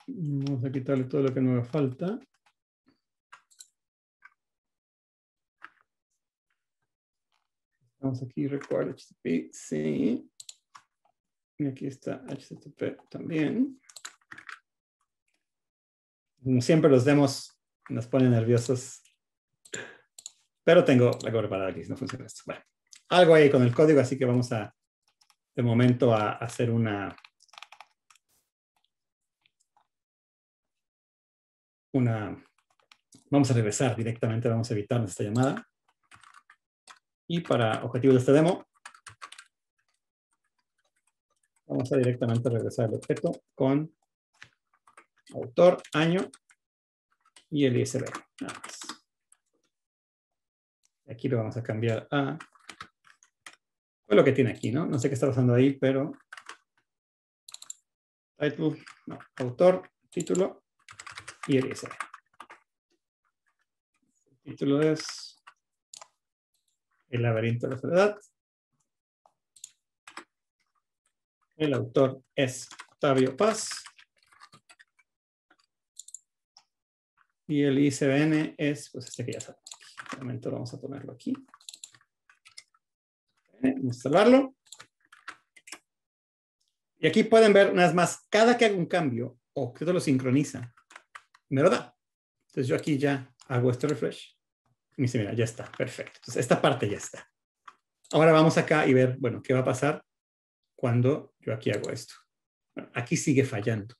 Vamos a quitarle todo lo que nos falta. vamos aquí, record HTTP, sí. Y aquí está HTTP también. Como siempre los demos nos pone nerviosos pero tengo la cobra preparado aquí, si no funciona esto. Bueno, algo ahí con el código, así que vamos a, de momento, a hacer una, una, vamos a regresar directamente, vamos a evitar esta llamada. Y para objetivos de esta demo, vamos a directamente regresar el objeto con autor, año y el ISB. Nada más. Aquí lo vamos a cambiar a lo que tiene aquí, ¿no? No sé qué está pasando ahí, pero title, no, autor, título y el ISBN. El título es El laberinto de la soledad. El autor es Octavio Paz. Y el ICBN es, pues este que ya sabe momento vamos a ponerlo aquí. Eh, instalarlo. Y aquí pueden ver, una vez más, cada que hago un cambio, o que todo lo sincroniza, me lo da. Entonces yo aquí ya hago este refresh. Y dice, mira, ya está, perfecto. Entonces esta parte ya está. Ahora vamos acá y ver, bueno, qué va a pasar cuando yo aquí hago esto. aquí sigue fallando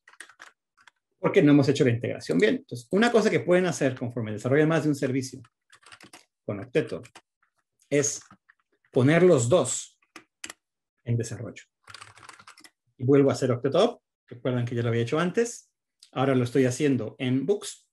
porque no hemos hecho la integración bien. Entonces, una cosa que pueden hacer conforme desarrollan más de un servicio con octeto es poner los dos en desarrollo. Y vuelvo a hacer octeto Recuerdan que ya lo había hecho antes. Ahora lo estoy haciendo en books.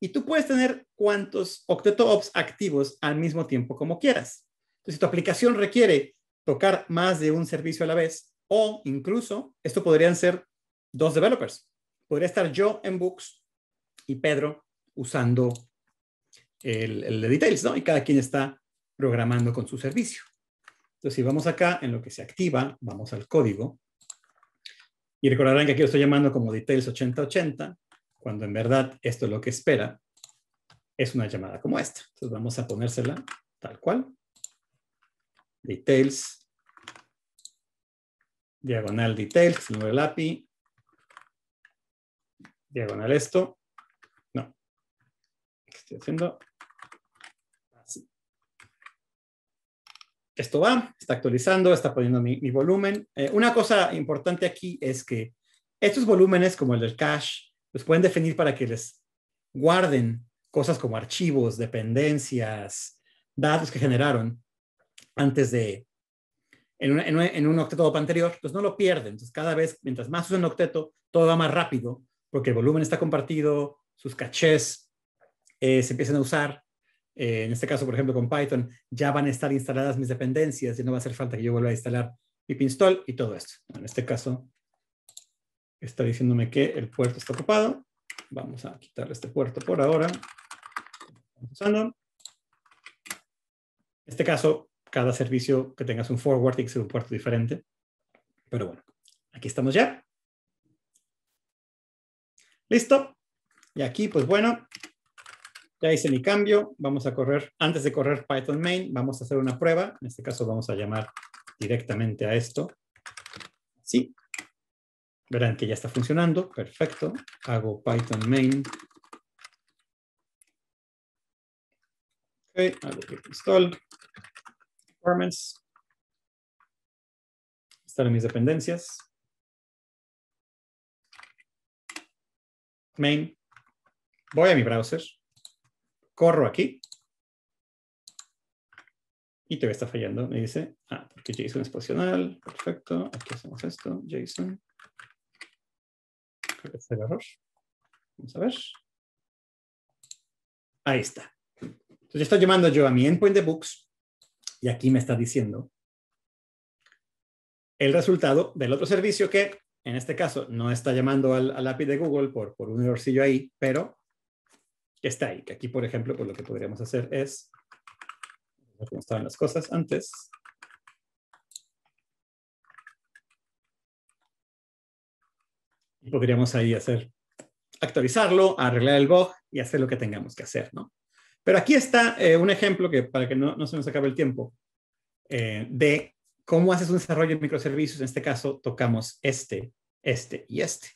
Y tú puedes tener cuantos octeto activos al mismo tiempo como quieras. Entonces, si tu aplicación requiere tocar más de un servicio a la vez, o incluso, esto podrían ser dos developers. Podría estar yo en Books y Pedro usando el, de details, ¿no? Y cada quien está programando con su servicio. Entonces, si vamos acá, en lo que se activa, vamos al código. Y recordarán que aquí lo estoy llamando como details 8080, cuando en verdad esto es lo que espera. Es una llamada como esta. Entonces, vamos a ponérsela tal cual. Details. Diagonal details, número el API. Diagonal esto. No. ¿Qué estoy haciendo? esto va, está actualizando, está poniendo mi, volumen. Eh, una cosa importante aquí es que estos volúmenes, como el del cache, los pueden definir para que les guarden cosas como archivos, dependencias, datos que generaron antes de, en un, octeto anterior, pues no lo pierden. Entonces, cada vez, mientras más usan octeto, todo va más rápido, porque el volumen está compartido, sus cachés eh, se empiezan a usar eh, en este caso, por ejemplo, con Python, ya van a estar instaladas mis dependencias y no va a hacer falta que yo vuelva a instalar pip install y todo esto. En este caso, está diciéndome que el puerto está ocupado. Vamos a quitar este puerto por ahora. En este caso, cada servicio que tengas un forward tiene que un puerto diferente. Pero bueno, aquí estamos ya. Listo. Y aquí, pues bueno, ya hice mi cambio, vamos a correr, antes de correr Python main, vamos a hacer una prueba, en este caso vamos a llamar directamente a esto, sí, verán que ya está funcionando, perfecto, hago Python main, ok, hago install, Performance. están mis dependencias, main, voy a mi browser, corro aquí y te está fallando. Me dice, ah, porque JSON es posicional. Perfecto. Aquí hacemos esto. JSON. Este Vamos a ver. Ahí está. Entonces estoy llamando yo a mi endpoint de books y aquí me está diciendo el resultado del otro servicio que en este caso no está llamando al, API de Google por, por un errorcillo ahí, pero que está ahí. Que aquí, por ejemplo, pues lo que podríamos hacer es, como estaban las cosas antes, y podríamos ahí hacer, actualizarlo, arreglar el bug y hacer lo que tengamos que hacer, ¿no? Pero aquí está eh, un ejemplo que, para que no, se nos acabe el tiempo, eh, de cómo haces un desarrollo en microservicios. En este caso, tocamos este, este y este.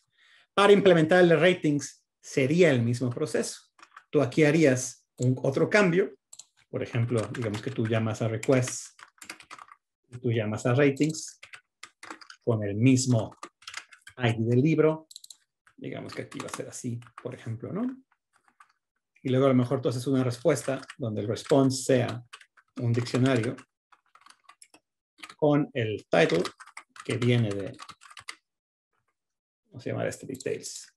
Para implementar el ratings sería el mismo proceso tú aquí harías un, otro cambio. Por ejemplo, digamos que tú llamas a requests, tú llamas a ratings con el mismo ID del libro. Digamos que aquí va a ser así, por ejemplo, ¿no? Y luego a lo mejor tú haces una respuesta donde el response sea un diccionario con el title que viene de, ¿cómo se llama este? Details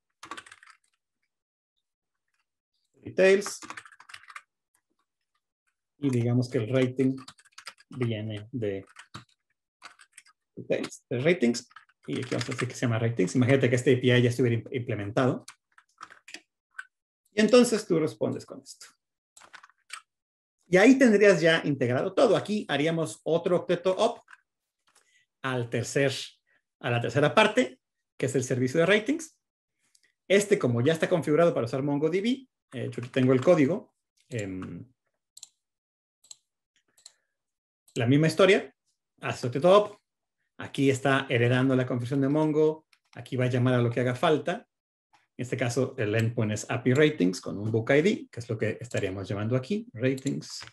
details. Y digamos que el rating viene de de ratings. Y aquí vamos a decir que se llama ratings. Imagínate que este API ya estuviera implementado. Y entonces tú respondes con esto. Y ahí tendrías ya integrado todo. Aquí haríamos otro octeto up al tercer, a la tercera parte, que es el servicio de ratings. Este, como ya está configurado para usar MongoDB, eh, yo tengo el código, em, la misma historia, haz top, aquí está heredando la confesión de Mongo, aquí va a llamar a lo que haga falta, en este caso el endpoint es API ratings con un book ID, que es lo que estaríamos llamando aquí, ratings,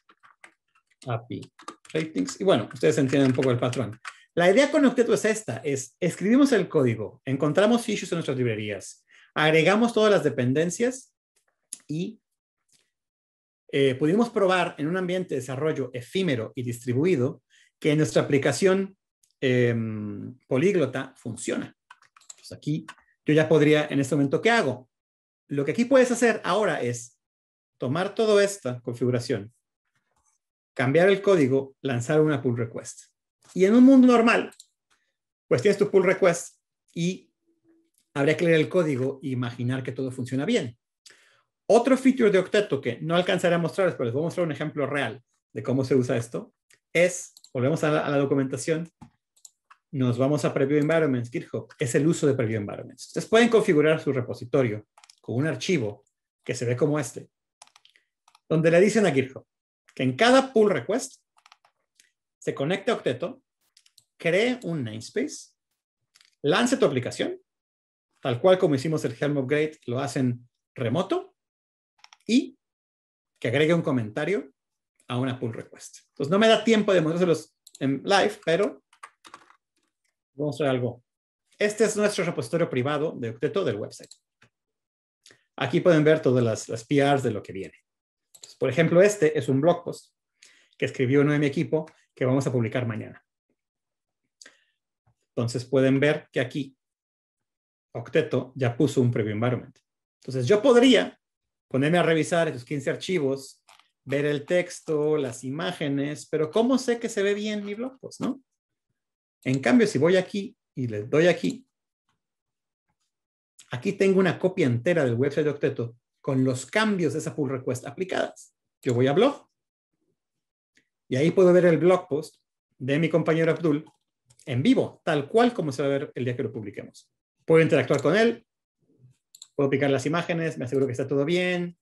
API ratings, y bueno, ustedes entienden un poco el patrón. La idea con objeto es esta, es escribimos el código, encontramos issues en nuestras librerías, agregamos todas las dependencias y eh, pudimos probar en un ambiente de desarrollo efímero y distribuido que nuestra aplicación em, políglota funciona. Pues aquí yo ya podría, en este momento, ¿qué hago? Lo que aquí puedes hacer ahora es tomar toda esta configuración, cambiar el código, lanzar una pull request. Y en un mundo normal, pues tienes tu pull request y habría que leer el código e imaginar que todo funciona bien. Otro feature de Octeto que no alcanzaré a mostrarles, pero les voy a mostrar un ejemplo real de cómo se usa esto, es, volvemos a la, documentación, nos vamos a Preview Environments, GitHub, es el uso de Preview Environments. Ustedes pueden configurar su repositorio con un archivo que se ve como este, donde le dicen a GitHub que en cada pull request se conecte a Octeto, cree un namespace, lance tu aplicación, tal cual como hicimos el Helm Upgrade, lo hacen remoto, y que agregue un comentario a una pull request. Entonces, no me da tiempo de mostrárselos en live, pero vamos a ver algo. Este es nuestro repositorio privado de Octeto del website. Aquí pueden ver todas las, PRs de lo que viene. por ejemplo, este es un blog post que escribió uno de mi equipo que vamos a publicar mañana. Entonces pueden ver que aquí Octeto ya puso un preview environment. Entonces yo podría ponerme a revisar esos 15 archivos, ver el texto, las imágenes, pero ¿cómo sé que se ve bien mi blog post, pues, no? En cambio, si voy aquí y le doy aquí, aquí tengo una copia entera del website de Octeto con los cambios de esa pull request aplicadas. Yo voy a blog y ahí puedo ver el blog post de mi compañero Abdul en vivo, tal cual como se va a ver el día que lo publiquemos. Puedo interactuar con él, puedo picar las imágenes, me aseguro que está todo bien,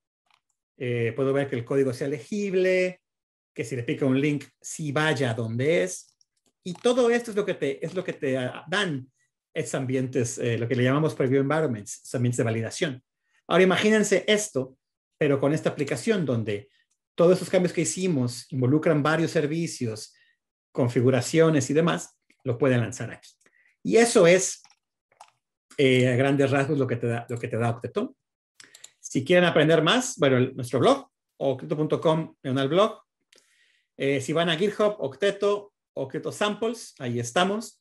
eh, puedo ver que el código sea legible, que si le pica un link, sí vaya a donde es. Y todo esto es lo que te, es lo que te ah, dan estos ambientes, eh, lo que le llamamos preview environments, esos ambientes de validación. Ahora imagínense esto, pero con esta aplicación donde todos esos cambios que hicimos involucran varios servicios, configuraciones y demás, lo pueden lanzar aquí. Y eso es eh, a grandes rasgos lo que te da, lo que te da Octeto. Si quieren aprender más, bueno, nuestro blog, octeto.com, en el blog. Eh, si van a GitHub, Octeto, Octeto Samples, ahí estamos.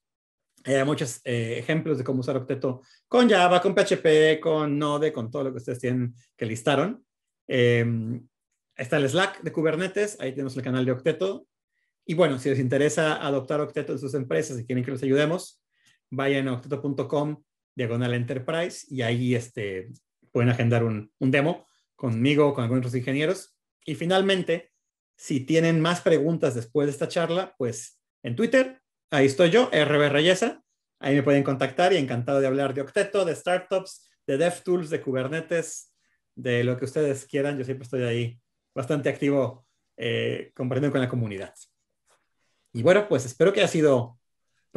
Hay muchos eh, ejemplos de cómo usar Octeto con Java, con PHP, con Node, con todo lo que ustedes tienen que listaron. Em, está el Slack de Kubernetes, ahí tenemos el canal de Octeto. Y bueno, si les interesa adoptar Octeto en sus empresas y quieren que los ayudemos, vayan a octeto.com diagonal enterprise, y ahí este, pueden agendar un, demo conmigo con algunos ingenieros. Y finalmente, si tienen más preguntas después de esta charla, pues en Twitter, ahí estoy yo, RB Reyesa, ahí me pueden contactar y encantado de hablar de Octeto, de startups, de DevTools, de Kubernetes, de lo que ustedes quieran. Yo siempre estoy ahí bastante activo eh, compartiendo con la comunidad. Y bueno, pues espero que haya sido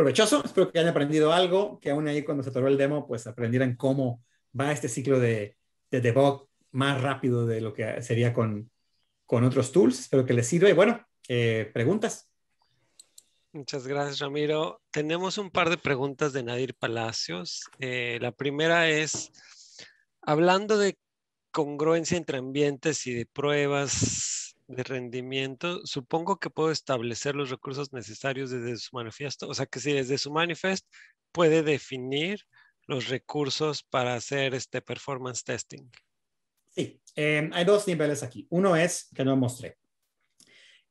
provechoso. Espero que hayan aprendido algo, que aún ahí cuando se atoró el demo, pues aprendieran cómo va este ciclo de, de debug más rápido de lo que sería con, con otros tools. Espero que les sirva. Y bueno, eh, preguntas. Muchas gracias, Ramiro. Tenemos un par de preguntas de Nadir Palacios. Eh, la primera es, hablando de congruencia entre ambientes y de pruebas, de rendimiento, supongo que puedo establecer los recursos necesarios desde su manifiesto, o sea que si desde su manifest puede definir los recursos para hacer este performance testing. Sí, eh, hay dos niveles aquí. Uno es, que no mostré,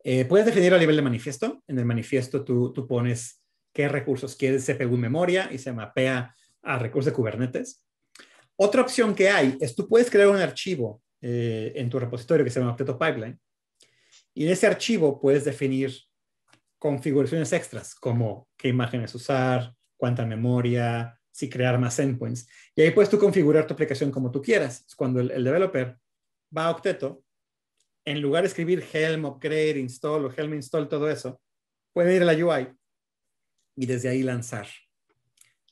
eh, puedes definir a nivel de manifiesto. En el manifiesto tú, tú pones qué recursos quieres CPU en memoria y se mapea a recursos de Kubernetes. Otra opción que hay es tú puedes crear un archivo eh, en tu repositorio que se llama Octeto Pipeline y en ese archivo puedes definir configuraciones extras, como qué imágenes usar, cuánta memoria, si crear más endpoints. Y ahí puedes tú configurar tu aplicación como tú quieras. Cuando el, el developer va a Octeto, en lugar de escribir Helm, upgrade, install o Helm install, todo eso, puede ir a la UI y desde ahí lanzar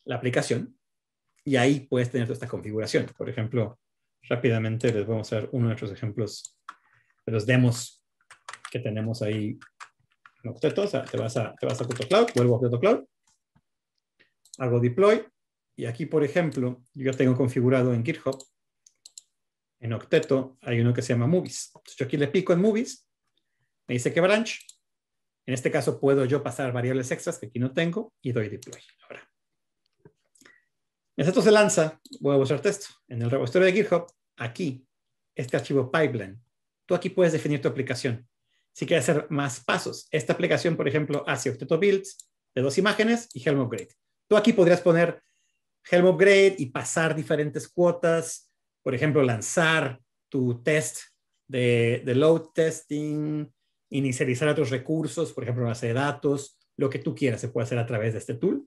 la aplicación. Y ahí puedes tener toda esta configuración. Por ejemplo, rápidamente les voy a mostrar uno de nuestros ejemplos de los demos que tenemos ahí en octeto. te vas te vas a Cloud, vuelvo a Cloud, hago deploy y aquí, por ejemplo, yo tengo configurado en GitHub, en Octeto hay uno que se llama Movies. Entonces yo aquí le pico en Movies, me dice que branch. En este caso puedo yo pasar variables extras que aquí no tengo y doy deploy. Ahora, esto se lanza, voy a buscar texto, en el repositorio de GitHub, aquí, este archivo pipeline. Tú aquí puedes definir tu aplicación si quiere hacer más pasos. Esta aplicación, por ejemplo, hace octeto builds de dos imágenes y Helm Upgrade. Tú aquí podrías poner Helm Upgrade y pasar diferentes cuotas. Por ejemplo, lanzar tu test de, de load testing, inicializar otros recursos, por ejemplo, base de datos, lo que tú quieras se puede hacer a través de este tool.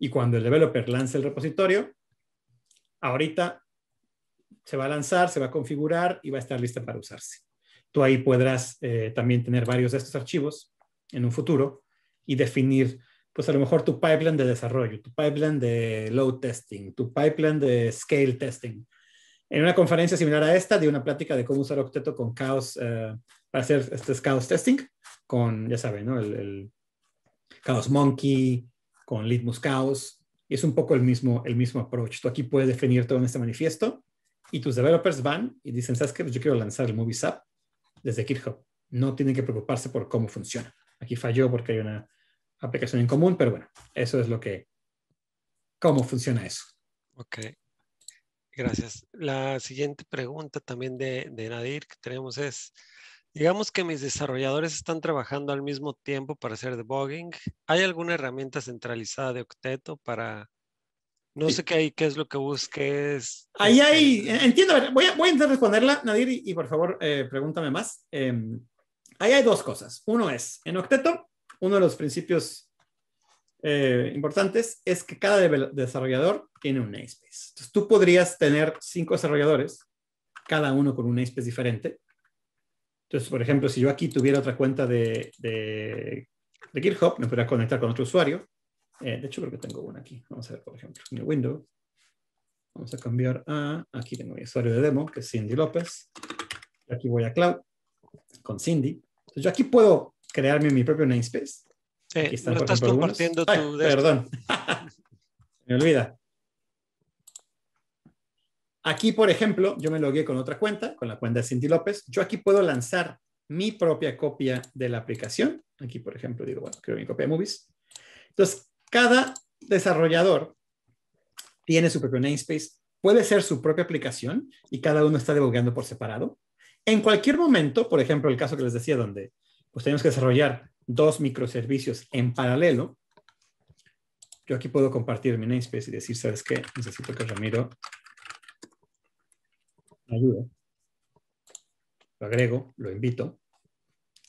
Y cuando el developer lance el repositorio, ahorita se va a lanzar, se va a configurar y va a estar lista para usarse tú ahí podrás eh, también tener varios de estos archivos en un futuro y definir, pues a lo mejor tu pipeline de desarrollo, tu pipeline de load testing, tu pipeline de scale testing. En una conferencia similar a esta, di una plática de cómo usar Octeto con Chaos eh, para hacer este Chaos testing, con, ya saben, el, Chaos Monkey, con Litmus Chaos. Y es un poco el mismo, el mismo approach. Tú aquí puedes definir todo en este manifiesto y tus developers van y dicen, ¿sabes qué? Pues yo quiero lanzar el app desde GitHub. No tienen que preocuparse por cómo funciona. Aquí falló porque hay una aplicación en común, pero bueno, eso es lo que, cómo funciona eso. Ok, gracias. La siguiente pregunta también de, de Nadir que tenemos es, digamos que mis desarrolladores están trabajando al mismo tiempo para hacer debugging. ¿Hay alguna herramienta centralizada de Octeto para no sé qué, hay, qué es lo que busques. Ahí este, hay, entiendo, voy, a, intentar responderla, Nadir, y, por favor, eh, pregúntame más. Em, ahí hay dos cosas. Uno es, en octeto, uno de los principios eh, importantes es que cada desarrollador tiene un namespace. Entonces, tú podrías tener cinco desarrolladores, cada uno con un namespace diferente. Entonces, por ejemplo, si yo aquí tuviera otra cuenta de, de, de GitHub, me podría conectar con otro usuario eh, de hecho, creo que tengo una aquí. Vamos a ver, por ejemplo, en el Windows Vamos a cambiar a, aquí tengo mi usuario de demo, que es Cindy López. Y aquí voy a Cloud con Cindy. Entonces, yo aquí puedo crearme mi propio namespace. Sí, están, no estás compartiendo tu... perdón. [LAUGHS] me olvida. Aquí, por ejemplo, yo me logué con otra cuenta, con la cuenta de Cindy López. Yo aquí puedo lanzar mi propia copia de la aplicación. Aquí, por ejemplo, digo, bueno, creo mi copia de Movies. Entonces, cada desarrollador tiene su propio namespace, puede ser su propia aplicación y cada uno está debugueando por separado. En cualquier momento, por ejemplo, el caso que les decía, donde pues, tenemos que desarrollar dos microservicios en paralelo, yo aquí puedo compartir mi namespace y decir, ¿sabes qué? Necesito que Ramiro me ayude. Lo agrego, lo invito.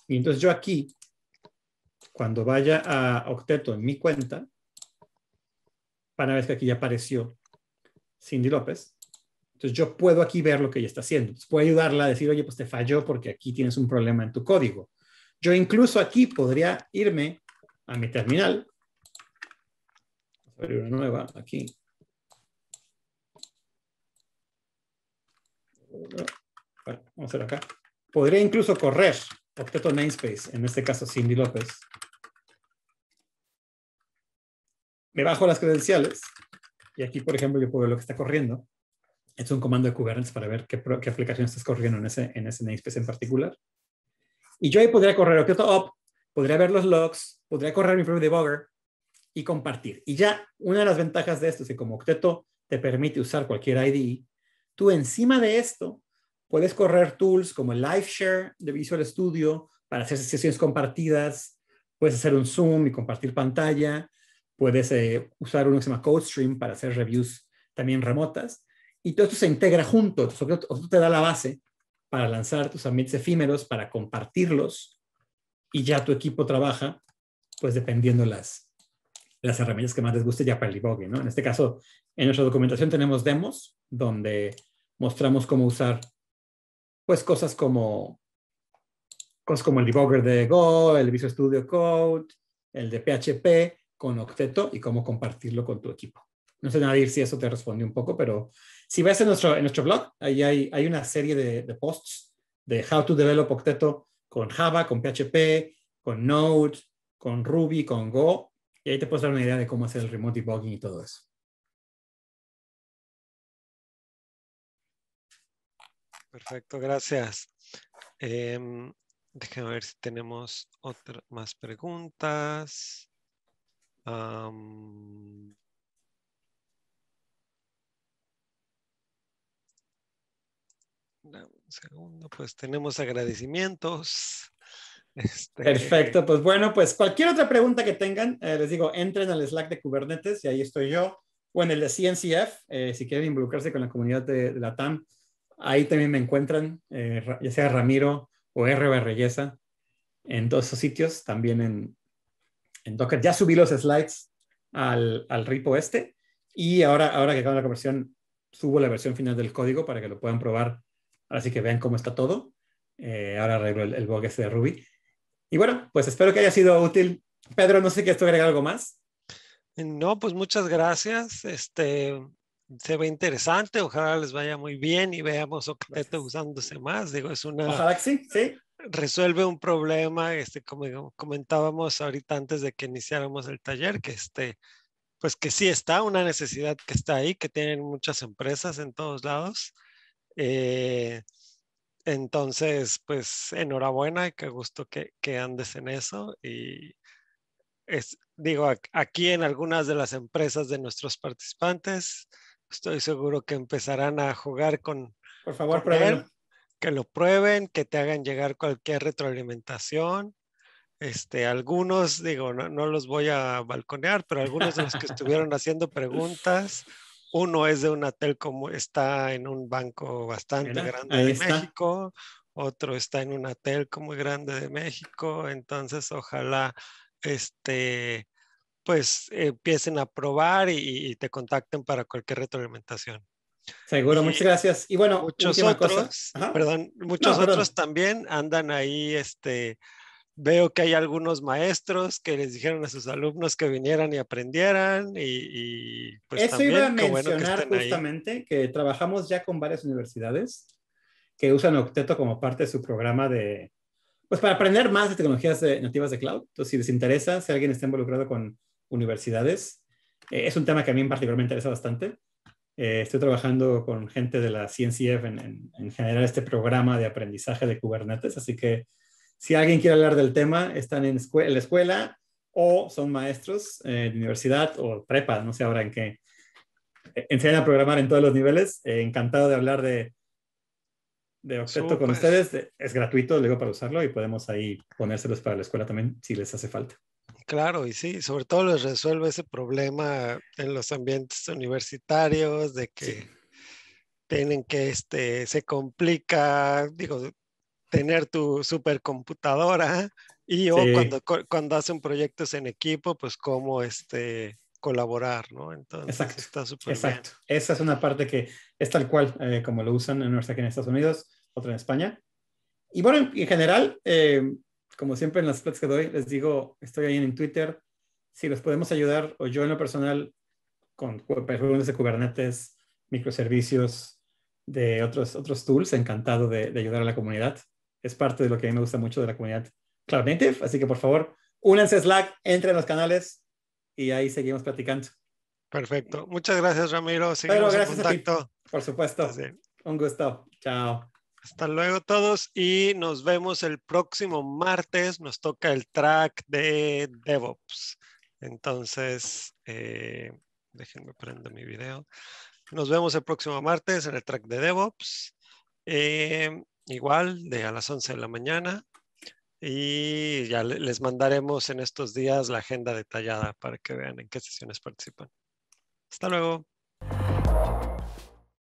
Y entonces yo aquí, cuando vaya a Octeto en mi cuenta, para ver que aquí ya apareció Cindy López. Entonces yo puedo aquí ver lo que ella está haciendo. puedo ayudarla a decir, oye, pues te falló porque aquí tienes un problema en tu código. Yo incluso aquí podría irme a mi terminal. Voy a abrir una nueva aquí. vamos a hacer acá. Podría incluso correr objeto namespace, en este caso Cindy López. me bajo las credenciales y aquí, por ejemplo, yo puedo ver lo que está corriendo. es un comando de Kubernetes para ver qué, aplicación estás corriendo en ese, en ese namespace en particular. Y yo ahí podría correr Up, podría ver los logs, podría correr mi propio debugger y compartir. Y ya una de las ventajas de esto es que como Octeto te permite usar cualquier IDE, tú encima de esto puedes correr tools como el Live Share de Visual Studio para hacer sesiones compartidas, puedes hacer un Zoom y compartir pantalla, Puedes eh, usar uno que se llama CodeStream para hacer reviews también remotas. Y todo esto se integra junto. sobre te da la base para lanzar tus ambientes efímeros, para compartirlos. Y ya tu equipo trabaja, pues dependiendo las, las herramientas que más les guste ya para el debugging. ¿no? En este caso, en nuestra documentación tenemos demos donde mostramos cómo usar pues cosas como cosas como el debugger de Go, el Visual Studio Code, el de PHP, con Octeto y cómo compartirlo con tu equipo. No sé, Nadir, si eso te responde un poco, pero si ves en nuestro, blog, ahí hay, una serie de, posts de how to develop Octeto con Java, con PHP, con Node, con Ruby, con Go, y ahí te puedes dar una idea de cómo hacer el remote debugging y todo eso. Perfecto, gracias. Eh, déjame ver si tenemos otras más preguntas un segundo, pues tenemos agradecimientos. [LAUGHS] Este, Perfecto, pues bueno, pues cualquier otra pregunta que tengan, eh, les digo, entren al Slack de Kubernetes y ahí estoy yo, o en el de CNCF, eh, si quieren involucrarse con la comunidad de, la TAM, ahí también me encuentran, eh, ya sea Ramiro o R. Reyesa, en todos esos sitios, también en, en Docker. Ya subí los slides al, al repo este y ahora, ahora que acaba la conversión, subo la versión final del código para que lo puedan probar. Así que vean cómo está todo. Eh, ahora arreglo el, el, bug este de Ruby. Y bueno, pues espero que haya sido útil. Pedro, no sé si esto agregar algo más. No, pues muchas gracias. Este, se ve interesante. Ojalá les vaya muy bien y veamos Octeto usándose más. Digo, es una. Ojalá que sí, sí resuelve un problema, este, como comentábamos ahorita antes de que iniciáramos el taller, que este, pues que sí está, una necesidad que está ahí, que tienen muchas empresas en todos lados. Eh, entonces, pues enhorabuena y qué gusto que, que andes en eso. Y es, digo, aquí en algunas de las empresas de nuestros participantes, estoy seguro que empezarán a jugar con... Por favor, con que lo prueben, que te hagan llegar cualquier retroalimentación. Este, algunos, digo, no, los voy a balconear, pero algunos de los que estuvieron haciendo preguntas, uno es de una telco, está en un banco bastante grande de México, otro está en una telco muy grande de México, entonces ojalá este, pues empiecen a probar y te contacten para cualquier retroalimentación. Seguro, muchas gracias. Y bueno, muchos otros, perdón, muchos otros también andan ahí, este, veo que hay algunos maestros que les dijeron a sus alumnos que vinieran y aprendieran y, pues, Eso iba a mencionar justamente que trabajamos ya con varias universidades que usan Octeto como parte de su programa de, pues para aprender más de tecnologías nativas de cloud. Entonces, si les interesa, si alguien está involucrado con universidades, eh, es un tema que a mí en particular me interesa bastante. Eh, estoy trabajando con gente de la CNCF en, general generar este programa de aprendizaje de Kubernetes, así que si alguien quiere hablar del tema, están en, la escuela o son maestros eh, en de universidad o prepa, no sé ahora en qué. E, enseñan a programar en todos los niveles. Eh, encantado de hablar de, de objeto con ustedes. Es gratuito, luego para usarlo y podemos ahí ponérselos para la escuela también si les hace falta. Claro, y sí, sobre todo les resuelve ese problema en los ambientes universitarios de que tienen que, este, se complica, digo, tener tu supercomputadora y o cuando, cuando hacen proyectos en equipo, pues cómo este, colaborar, ¿no? Entonces exacto, está súper Exacto. Esa es una parte que es tal cual eh, como lo usan en universidad aquí en Estados Unidos, otra en España. Y bueno, en general, eh, como siempre en las pláticas que doy, les digo, estoy ahí en Twitter, si los podemos ayudar, o yo en lo personal, con preguntas de Kubernetes, microservicios, de otros, otros tools, encantado de, ayudar a la comunidad. Es parte de lo que a mí me gusta mucho de la comunidad Cloud Native, así que por favor, únanse Slack, entren los canales y ahí seguimos platicando. Perfecto. Muchas gracias, Ramiro. Seguimos gracias A ti, por supuesto. Un gusto. Chao. Hasta luego todos y nos vemos el próximo martes. Nos toca el track de DevOps. Entonces, eh, déjenme prender mi video. Nos vemos el próximo martes en el track de DevOps. Eh, igual, de a las 11 de la mañana. Y ya les mandaremos en estos días la agenda detallada para que vean en qué sesiones participan. Hasta luego.